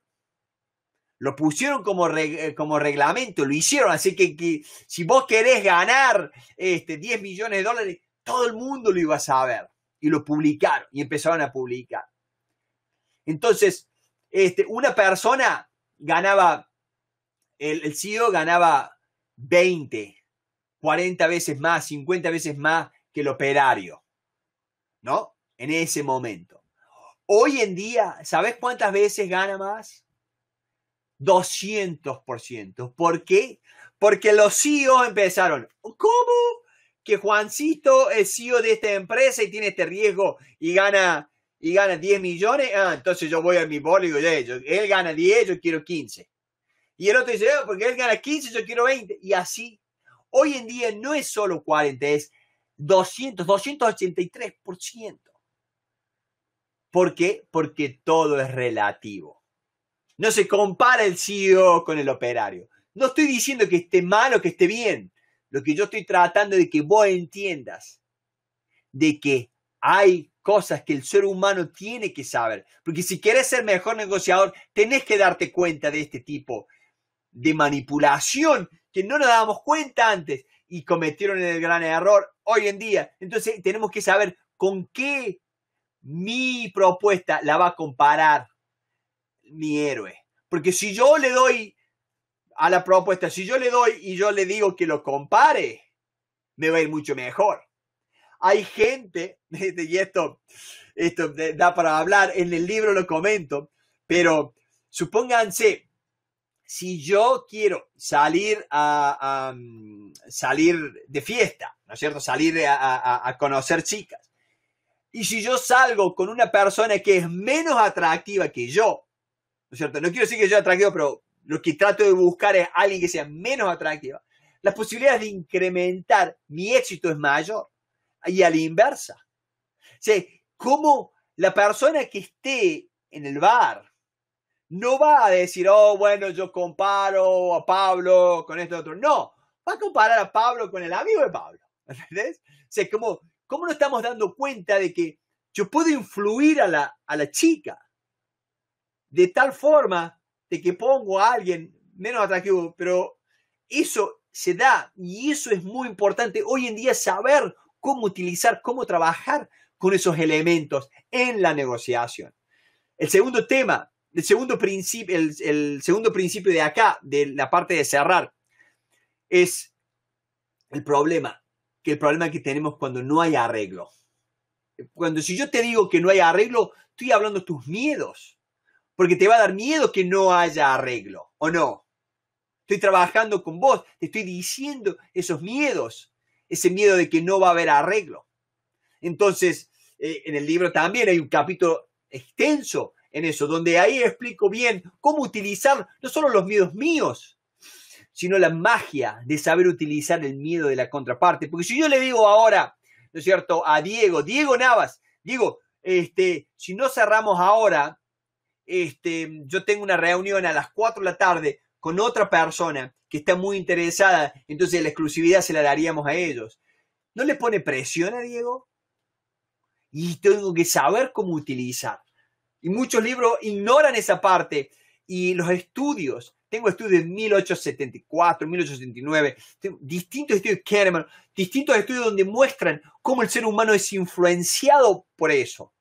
Lo pusieron como, eh, reglamento, lo hicieron. Así que, si vos querés ganar este, 10 millones de dólares, todo el mundo lo iba a saber. Y lo publicaron, y empezaron a publicar. Entonces, este, una persona ganaba, el, el CEO ganaba 20, 40 veces más, 50 veces más que el operario, ¿no? En ese momento. Hoy en día, ¿sabes cuántas veces gana más? 200%. ¿Por qué? Porque los CEOs empezaron. ¿Cómo? Que Juancito es CEO de esta empresa y tiene este riesgo y gana, y gana 10 millones. Ah, entonces yo voy a mi bol y digo, él gana 10, yo quiero 15. Y el otro dice, eh, porque él gana 15, yo quiero 20. Y así, hoy en día no es solo 40, es 200, 283%. ¿Por qué? Porque todo es relativo. No se compara el CEO con el operario. No estoy diciendo que esté mal o que esté bien. Lo que yo estoy tratando de que vos entiendas de que hay cosas que el ser humano tiene que saber. Porque si quieres ser mejor negociador, tenés que darte cuenta de este tipo de manipulación que no nos dábamos cuenta antes y cometieron el gran error hoy en día. Entonces tenemos que saber con qué mi propuesta la va a comparar mi héroe. Porque si yo le doy a la propuesta, si yo le doy y yo le digo que lo compare, me va a ir mucho mejor. Hay gente, y esto, esto da para hablar, en el libro lo comento, pero supónganse si yo quiero salir a, mm, salir de fiesta, ¿no es cierto? Salir a, conocer chicas. Y si yo salgo con una persona que es menos atractiva que yo, ¿no es cierto? No quiero decir que yo sea atractivo, pero lo que trato de buscar es alguien que sea menos atractiva. Las posibilidades de incrementar mi éxito es mayor. Y a la inversa. O como la persona que esté en el bar, no va a decir, oh, bueno, yo comparo a Pablo con esto otro. No, va a comparar a Pablo con el amigo de Pablo. ¿Entendés? O sea, como, ¿cómo no estamos dando cuenta de que yo puedo influir a la, a la chica de tal forma de que pongo a alguien menos atractivo? Pero eso se da y eso es muy importante hoy en día saber cómo utilizar, cómo trabajar con esos elementos en la negociación. El segundo tema el segundo, principio, el, segundo principio de acá, de la parte de cerrar, es el problema, que el problema que tenemos cuando no hay arreglo. Cuando si yo te digo que no hay arreglo, estoy hablando de tus miedos, porque te va a dar miedo que no haya arreglo, ¿o no? Estoy trabajando con vos, te estoy diciendo esos miedos, ese miedo de que no va a haber arreglo. Entonces, eh, en el libro también hay un capítulo extenso en eso, donde ahí explico bien cómo utilizar no solo los miedos míos, sino la magia de saber utilizar el miedo de la contraparte. Porque si yo le digo ahora, ¿no es cierto?, a Diego, Diego Navas, digo, este, si no cerramos ahora, este, yo tengo una reunión a las 4 de la tarde con otra persona que está muy interesada, entonces la exclusividad se la daríamos a ellos. ¿No le pone presión a Diego? Y tengo que saber cómo utilizar. Y muchos libros ignoran esa parte. Y los estudios, tengo estudios de 1874, 1879, distintos estudios de distintos estudios donde muestran cómo el ser humano es influenciado por eso.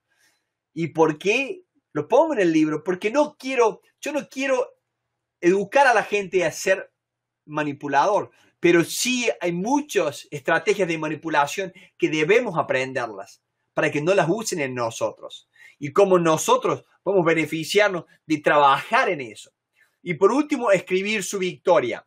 ¿Y por qué lo pongo en el libro? Porque no quiero, yo no quiero educar a la gente a ser manipulador, pero sí hay muchas estrategias de manipulación que debemos aprenderlas para que no las usen en nosotros y cómo nosotros podemos beneficiarnos de trabajar en eso. Y por último, escribir su victoria.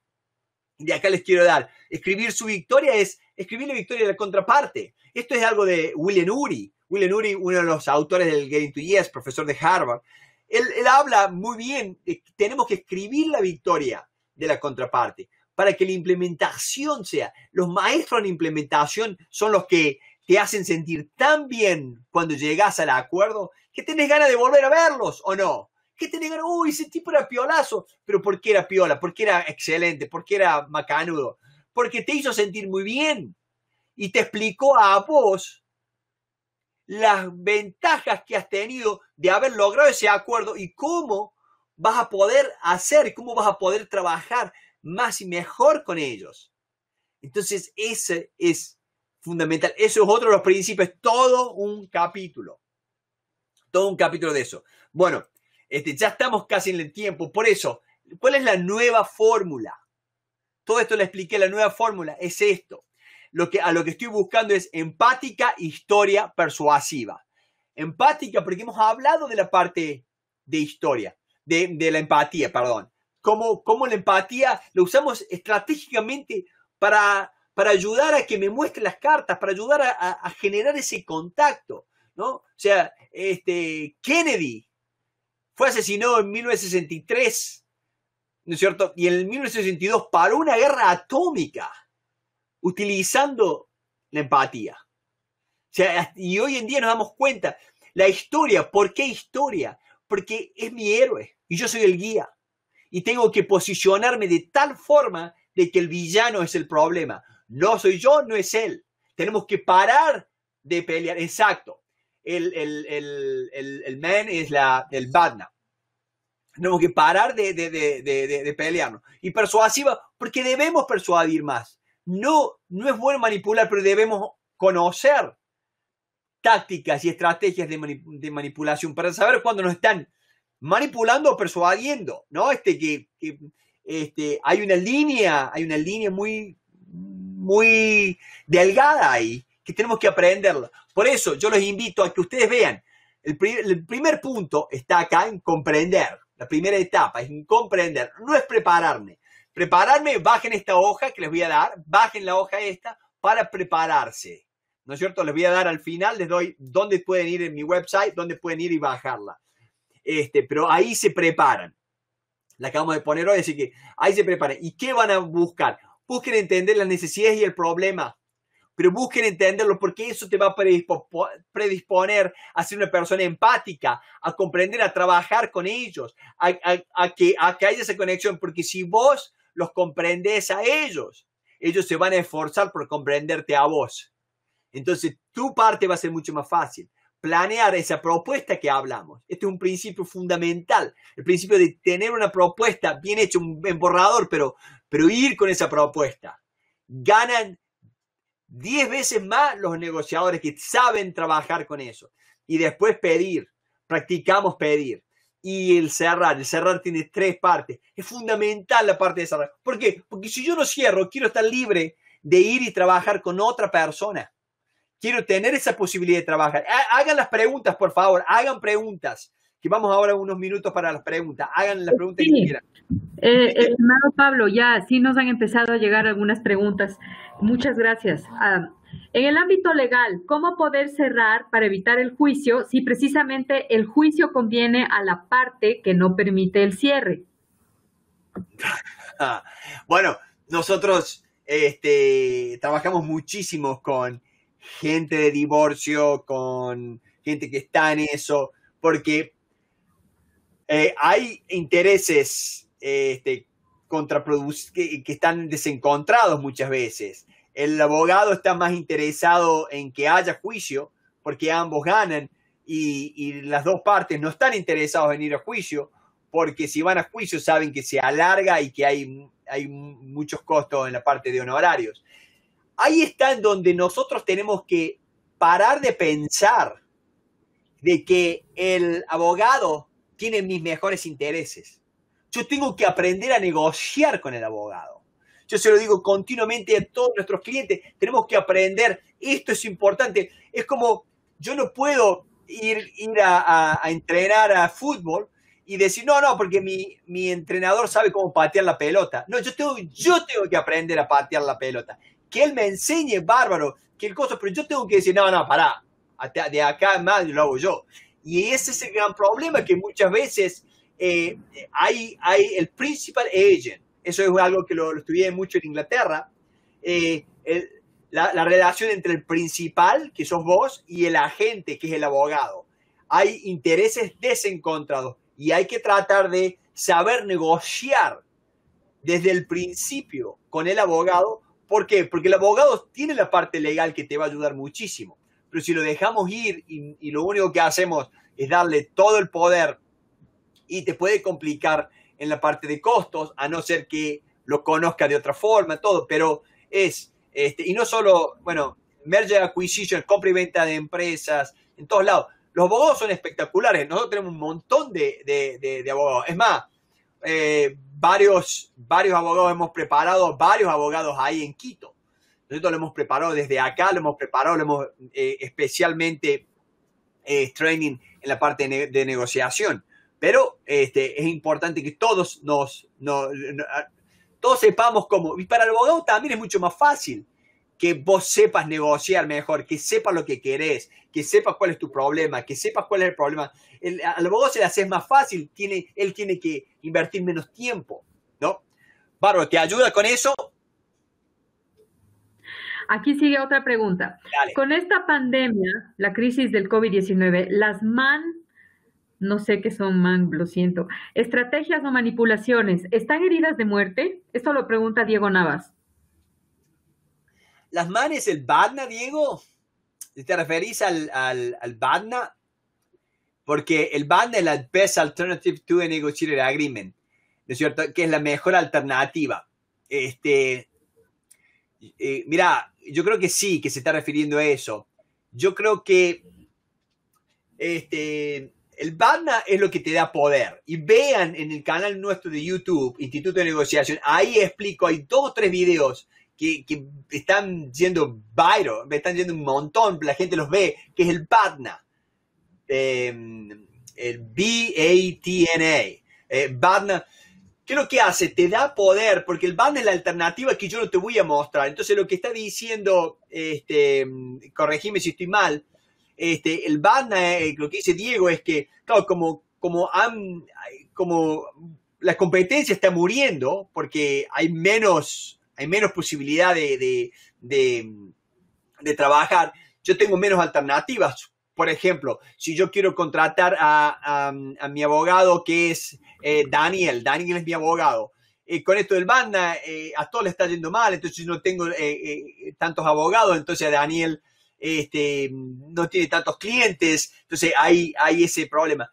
De acá les quiero dar, escribir su victoria es escribir la victoria de la contraparte. Esto es algo de William Uri. William Uri, uno de los autores del Getting to Yes, profesor de Harvard. Él, habla muy bien, tenemos que escribir la victoria de la contraparte para que la implementación sea. Los maestros en implementación son los que te hacen sentir tan bien cuando llegas al acuerdo que tenés ganas de volver a verlos o no. Que tenés ganas, uy, ese tipo era piolazo, pero ¿por qué era piola? ¿Por qué era excelente? ¿Por qué era macanudo? Porque te hizo sentir muy bien y te explicó a vos las ventajas que has tenido de haber logrado ese acuerdo y cómo vas a poder hacer, cómo vas a poder trabajar más y mejor con ellos. Entonces, ese es fundamental. Eso es otro de los principios. todo un capítulo. Todo un capítulo de eso. Bueno, este, ya estamos casi en el tiempo, por eso, ¿cuál es la nueva fórmula? Todo esto le expliqué, la nueva fórmula es esto. Lo que, a lo que estoy buscando es empática historia persuasiva. Empática, porque hemos hablado de la parte de historia, de, la empatía, perdón. Cómo, cómo la empatía lo usamos estratégicamente para para ayudar a que me muestre las cartas, para ayudar a, generar ese contacto, ¿no? O sea, este, Kennedy fue asesinado en 1963, ¿no es cierto? Y en 1962 paró una guerra atómica utilizando la empatía. O sea, y hoy en día nos damos cuenta, la historia, ¿por qué historia? Porque es mi héroe y yo soy el guía. Y tengo que posicionarme de tal forma de que el villano es el problema. No soy yo, no es él. Tenemos que parar de pelear. Exacto. El, el, el man es la, el badna. Tenemos que parar de, pelearnos. Y persuasiva, porque debemos persuadir más. No, no es bueno manipular, pero debemos conocer tácticas y estrategias de, manipulación para saber cuándo nos están manipulando o persuadiendo, ¿no? Este que, este, hay una línea, hay una línea muy muy delgada ahí, que tenemos que aprenderla. Por eso yo los invito a que ustedes vean, el, primer punto está acá en comprender, la primera etapa es comprender, no es prepararme. Prepararme, bajen esta hoja que les voy a dar, bajen la hoja esta para prepararse. ¿no es cierto? Les voy a dar al final, les doy dónde pueden ir en mi website, dónde pueden ir y bajarla. Este, pero ahí se preparan. La acabamos de poner hoy, así que ahí se preparan. ¿Y qué van a buscar? busquen entender las necesidades y el problema, pero busquen entenderlo porque eso te va a predisponer a ser una persona empática, a comprender, a trabajar con ellos, a, que, a que haya esa conexión, porque si vos los comprendes a ellos, ellos se van a esforzar por comprenderte a vos. Entonces, tu parte va a ser mucho más fácil. Planear esa propuesta que hablamos. Este es un principio fundamental. El principio de tener una propuesta bien hecha, un borrador, pero pero ir con esa propuesta. Ganan 10 veces más los negociadores que saben trabajar con eso. Y después pedir, practicamos pedir. Y el cerrar, el cerrar tiene tres partes. Es fundamental la parte de cerrar. ¿Por qué? Porque si yo no cierro, quiero estar libre de ir y trabajar con otra persona. Quiero tener esa posibilidad de trabajar. Hagan las preguntas, por favor, hagan preguntas que vamos ahora unos minutos para las preguntas. Hagan las preguntas que quieran. Eh, eh, hermano Pablo, ya sí nos han empezado a llegar algunas preguntas. Muchas gracias. Ah, en el ámbito legal, ¿cómo poder cerrar para evitar el juicio si precisamente el juicio conviene a la parte que no permite el cierre? Ah, bueno, nosotros este, trabajamos muchísimo con gente de divorcio, con gente que está en eso, porque eh, hay intereses este, que, están desencontrados muchas veces. El abogado está más interesado en que haya juicio porque ambos ganan y, las dos partes no están interesados en ir a juicio porque si van a juicio saben que se alarga y que hay, hay muchos costos en la parte de honorarios. Ahí está en donde nosotros tenemos que parar de pensar de que el abogado tienen mis mejores intereses. Yo tengo que aprender a negociar con el abogado. Yo se lo digo continuamente a todos nuestros clientes, tenemos que aprender, esto es importante. Es como, yo no puedo ir, ir a, entrenar a fútbol y decir, no, no, porque mi, mi, entrenador sabe cómo patear la pelota. No, yo tengo, yo tengo que aprender a patear la pelota. Que él me enseñe, bárbaro, que el cosa, pero yo tengo que decir, no, no, pará, de acá más lo hago yo. Y ese es el gran problema, que muchas veces eh, hay, hay el principal agent, eso es algo que lo, estudié mucho en Inglaterra, eh, la, la, relación entre el principal, que sos vos, y el agente, que es el abogado. Hay intereses desencontrados y hay que tratar de saber negociar desde el principio con el abogado. ¿Por qué? Porque el abogado tiene la parte legal que te va a ayudar muchísimo. Pero si lo dejamos ir y, lo único que hacemos es darle todo el poder y te puede complicar en la parte de costos, a no ser que lo conozca de otra forma, todo, pero es, este, y no solo, bueno, merger acquisition, compra y venta de empresas, en todos lados. Los abogados son espectaculares, nosotros tenemos un montón de, de, abogados. Es más, eh, varios, varios abogados hemos preparado, varios abogados ahí en Quito. Nosotros lo hemos preparado desde acá, lo hemos preparado, lo hemos eh, especialmente eh, training en la parte de, negociación. Pero este, es importante que todos nos, todos sepamos cómo. Y para el abogado también es mucho más fácil que vos sepas negociar mejor, que sepas lo que querés, que sepas cuál es tu problema, que sepas cuál es el problema. El, al abogado se le hace más fácil, tiene, él tiene que invertir menos tiempo, ¿no? Bárbaro, ¿te ayuda con eso? Aquí sigue otra pregunta. Con esta pandemia, la crisis del COVID-19, las MAN, no sé qué son MAN, lo siento, estrategias o manipulaciones, ¿están heridas de muerte? Esto lo pregunta Diego Navas. ¿Las MAN es el BADNA, Diego? ¿Te referís al, al, BADNA? Porque el BADNA es la Best Alternative to a Negotiated Agreement, ¿no es cierto? Que es la mejor alternativa. Este, eh, mirá, yo creo que sí, que se está refiriendo a eso. Yo creo que este, el BATNA es lo que te da poder. Y vean en el canal nuestro de YouTube, Instituto de Negociación, ahí explico, hay dos o tres videos que, están yendo viral, me están yendo un montón, la gente los ve, que es el BATNA. Em, el B-A-T-N-A. Eh, BATNA ¿Qué es lo que hace? Te da poder, porque el ban es la alternativa que yo no te voy a mostrar. Entonces lo que está diciendo, este, corregime si estoy mal, este, el ban, eh, lo que dice Diego es que, claro, como, como, como la competencia está muriendo, porque hay menos, hay menos posibilidad de, trabajar, yo tengo menos alternativas. Por ejemplo, si yo quiero contratar a mi abogado que es eh, Daniel, Daniel es mi abogado. con esto del banda, eh, a todo le está yendo mal, entonces no tengo eh, tantos abogados, entonces Daniel este, no tiene tantos clientes, entonces hay, hay ese problema.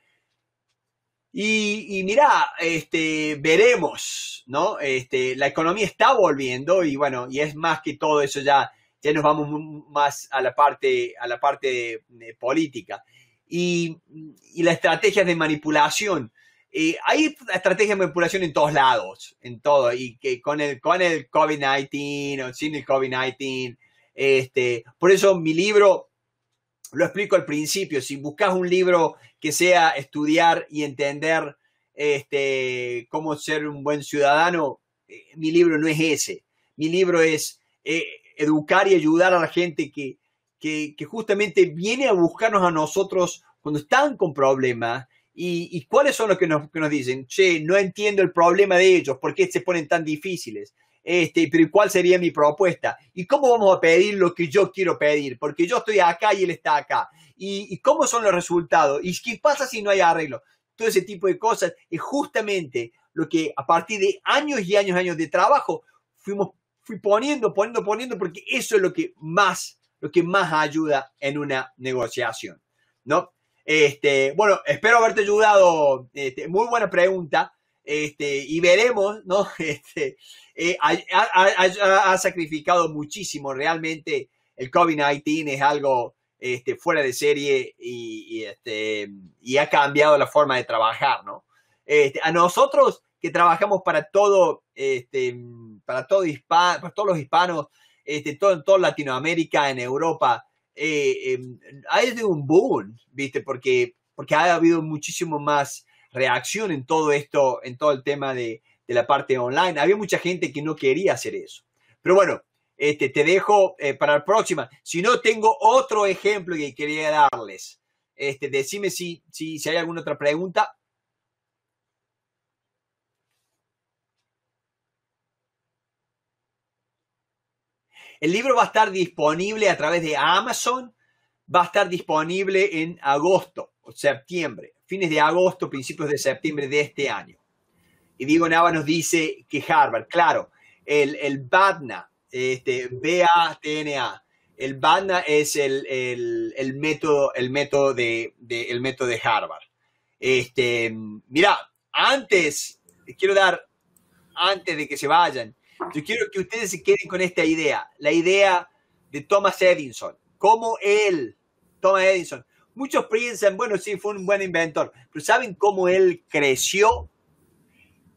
Y, y mira, este, veremos, ¿no? Este, la economía está volviendo y bueno, y es más que todo eso ya, ya nos vamos más a la parte, a la parte política. Y, y las estrategias de manipulación. Y hay estrategias de manipulación en todos lados, en todo, y que con el, con el COVID-19 o sin el COVID-19. Este, por eso mi libro, lo explico al principio, si buscas un libro que sea estudiar y entender este, cómo ser un buen ciudadano, eh, mi libro no es ese. Mi libro es eh, educar y ayudar a la gente que, que, que justamente viene a buscarnos a nosotros cuando están con problemas ¿Y, cuáles son los que nos, nos, dicen? Che, no entiendo el problema de ellos, ¿por qué se ponen tan difíciles? Este, pero ¿cuál sería mi propuesta? ¿Y cómo vamos a pedir lo que yo quiero pedir? Porque yo estoy acá y él está acá. ¿Y, cómo son los resultados? ¿Y qué pasa si no hay arreglo? Todo ese tipo de cosas es justamente lo que a partir de años y años y años de trabajo fuimos fui poniendo, poniendo, poniendo, porque eso es lo que más, lo que más ayuda en una negociación, ¿no? Este, bueno, espero haberte ayudado. Este, muy buena pregunta. Este, y veremos, ¿no? Este, eh, ha, sacrificado muchísimo. Realmente el COVID-19 es algo este, fuera de serie este, y, ha cambiado la forma de trabajar, ¿no? Este, a nosotros que trabajamos para todo, para, todos los hispanos, todo, en toda Latinoamérica, en Europa, eh, em, de un boom, ¿viste? Porque, porque ha habido muchísimo más reacción en todo esto, en todo el tema de, de la parte online. Había mucha gente que no quería hacer eso. Pero bueno, este, te dejo eh, para la próxima. Si no, tengo otro ejemplo que quería darles. Este, decime si, si, si hay alguna otra pregunta El libro va a estar disponible a través de Amazon, va a estar disponible en agosto, o septiembre, fines de agosto, principios de septiembre de este año. Y digo Nava nos dice que Harvard, claro, el, el BATNA, este, B-A-T-N-A, el BATNA es el, método, el, método de, el método de Harvard. Este, mira, antes, quiero dar, antes de que se vayan, yo quiero que ustedes se queden con esta idea, la idea de Thomas Edison, Cómo él, Thomas Edison. Muchos piensan, bueno, sí, fue un buen inventor, pero ¿saben cómo él creció?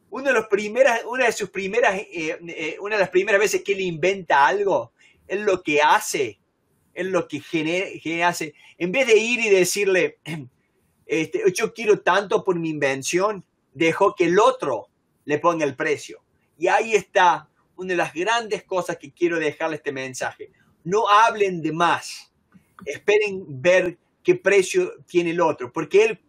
Una de, los primeras, una de sus primeras, eh, eh, una de las primeras veces que él inventa algo, es lo que hace, es lo que genera, hace. En vez de ir y decirle, este, yo quiero tanto por mi invención, dejó que el otro le ponga el precio. Y ahí está una de las grandes cosas que quiero dejarle este mensaje. No hablen de más. Esperen ver qué precio tiene el otro, porque él,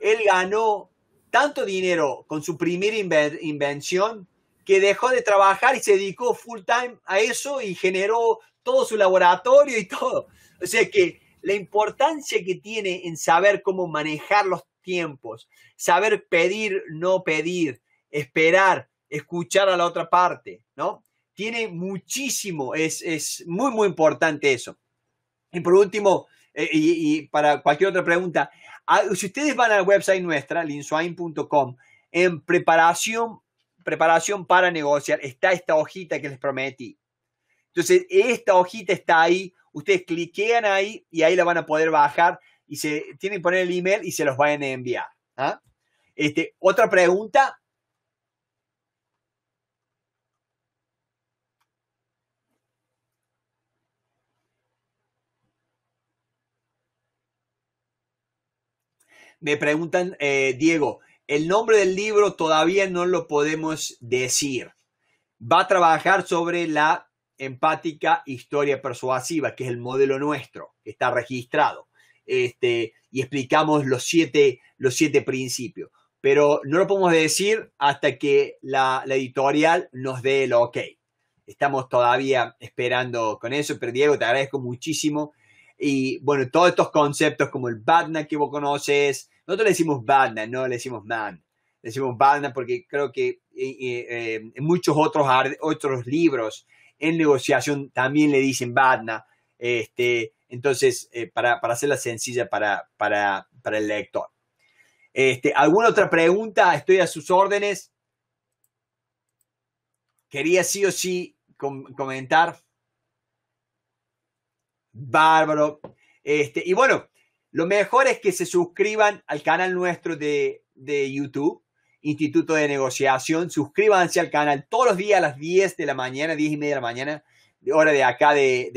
él ganó tanto dinero con su primera invención que dejó de trabajar y se dedicó full time a eso y generó todo su laboratorio y todo. O sea que la importancia que tiene en saber cómo manejar los tiempos, saber pedir, no pedir, esperar, escuchar a la otra parte, ¿no? Tiene muchísimo, es, muy, muy importante eso. Y por último, eh, y, para cualquier otra pregunta, ah, si ustedes van al website nuestra, linsuain.com, en preparación, preparación para negociar, está esta hojita que les prometí. Entonces, esta hojita está ahí, ustedes cliquean ahí y ahí la van a poder bajar y se tienen que poner el email y se los van a enviar. ¿ah? Este, otra pregunta, Me preguntan, eh, Diego, el nombre del libro todavía no lo podemos decir. Va a trabajar sobre la empática historia persuasiva, que es el modelo nuestro, que está registrado. Este, y explicamos los siete, los siete principios. Pero no lo podemos decir hasta que la, la editorial nos dé el ok. Estamos todavía esperando con eso, pero Diego, te agradezco muchísimo. Y bueno, todos estos conceptos como el BATNA que vos conoces, nosotros le decimos badna no le decimos man. Le decimos badna porque creo que en eh, eh, eh, muchos otros, otros libros en negociación también le dicen badna Este, entonces, para, hacerla sencilla para, para, el lector. Este, ¿Alguna otra pregunta? Estoy a sus órdenes. Quería sí o sí comentar. Bárbaro. Este, y bueno, lo mejor es que se suscriban al canal nuestro de, YouTube, Instituto de Negociación. Suscríbanse al canal todos los días a las 10 de la mañana, 10 y media de la mañana, hora de acá de,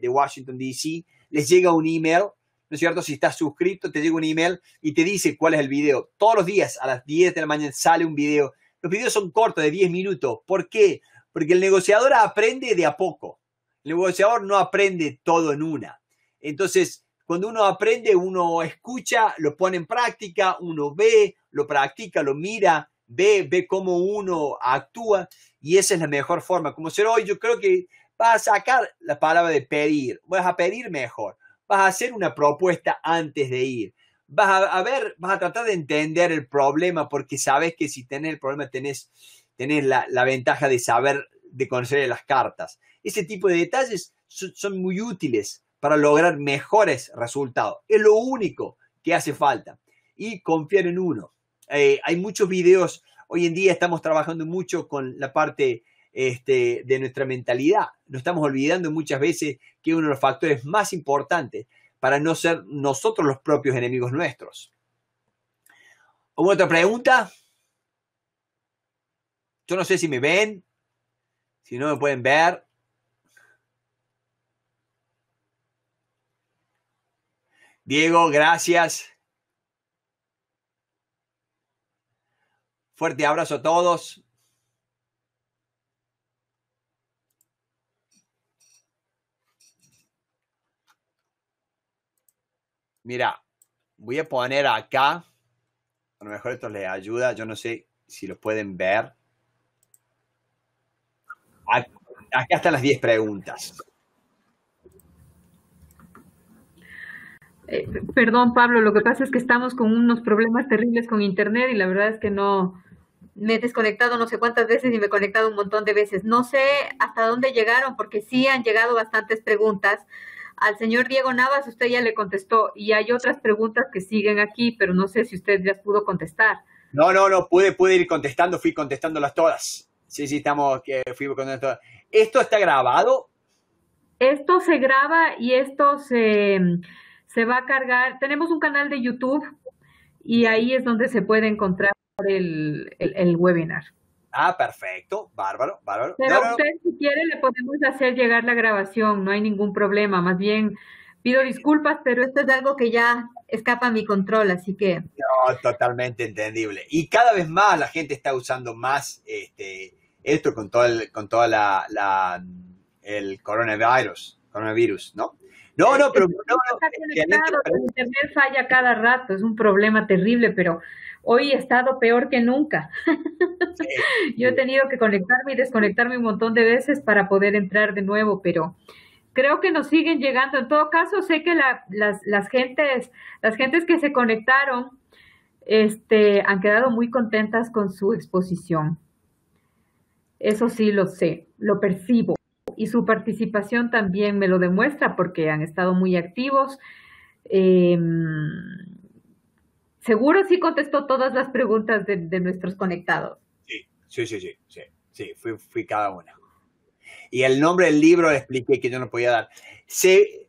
de Washington, D.C. Les llega un email, ¿no es cierto? Si estás suscrito, te llega un email y te dice cuál es el video. Todos los días a las 10 de la mañana sale un video. Los videos son cortos, de 10 minutos. ¿Por qué? Porque el negociador aprende de a poco. El negociador no aprende todo en una. Entonces, cuando uno aprende, uno escucha, lo pone en práctica, uno ve, lo practica, lo mira, ve, ve cómo uno actúa y esa es la mejor forma. Como ser hoy, yo creo que vas a sacar la palabra de pedir, vas a pedir mejor, vas a hacer una propuesta antes de ir. Vas a, ver, vas a tratar de entender el problema porque sabes que si tenés el problema tenés, tenés la, ventaja de saber, de conocer las cartas. Ese tipo de detalles son muy útiles para lograr mejores resultados. Es lo único que hace falta. Y confiar en uno. Eh, hay muchos videos, hoy en día estamos trabajando mucho con la parte este, de nuestra mentalidad. Nos estamos olvidando muchas veces que uno de los factores más importantes para no ser nosotros los propios enemigos nuestros. otra pregunta? Yo no sé si me ven, si no me pueden ver. Diego, gracias. Fuerte abrazo a todos. Mira, voy a poner acá. A lo mejor esto les ayuda. Yo no sé si los pueden ver. Acá están las 10 preguntas. Eh, perdón, Pablo, lo que pasa es que estamos con unos problemas terribles con Internet y la verdad es que no, me he desconectado no sé cuántas veces y me he conectado un montón de veces. No sé hasta dónde llegaron, porque sí han llegado bastantes preguntas. Al señor Diego Navas usted ya le contestó y hay otras preguntas que siguen aquí, pero no sé si usted ya pudo contestar. No, no, no, pude, pude ir contestando, fui contestándolas todas. Sí, sí, estamos, fui contestando ¿Esto está grabado? Esto se graba y esto se se va a cargar. Tenemos un canal de YouTube y ahí es donde se puede encontrar el, webinar. Ah, perfecto, bárbaro, bárbaro. Pero usted, si quiere, le podemos hacer llegar la grabación, no hay ningún problema. Más bien, pido disculpas, pero esto es algo que ya escapa a mi control, así que. No, totalmente entendible. Y cada vez más la gente está usando más este, esto con todo el, con toda la el coronavirus, coronavirus, ¿no? No, no, pero... el eh, este internet falla cada rato, es un problema terrible, pero hoy he estado peor que nunca. Yo he tenido que conectarme y desconectarme un montón de veces para poder entrar de nuevo, pero creo que nos siguen llegando. En todo caso, sé que las, las, gentes, las gentes que se conectaron este, han quedado muy contentas con su exposición. Eso sí lo sé, lo percibo y su participación también me lo demuestra porque han estado muy activos. Em, seguro sí contestó todas las preguntas de, nuestros conectados. Sí, sí, sí, sí, sí, fui, cada una. Y el nombre del libro le expliqué que yo no podía dar.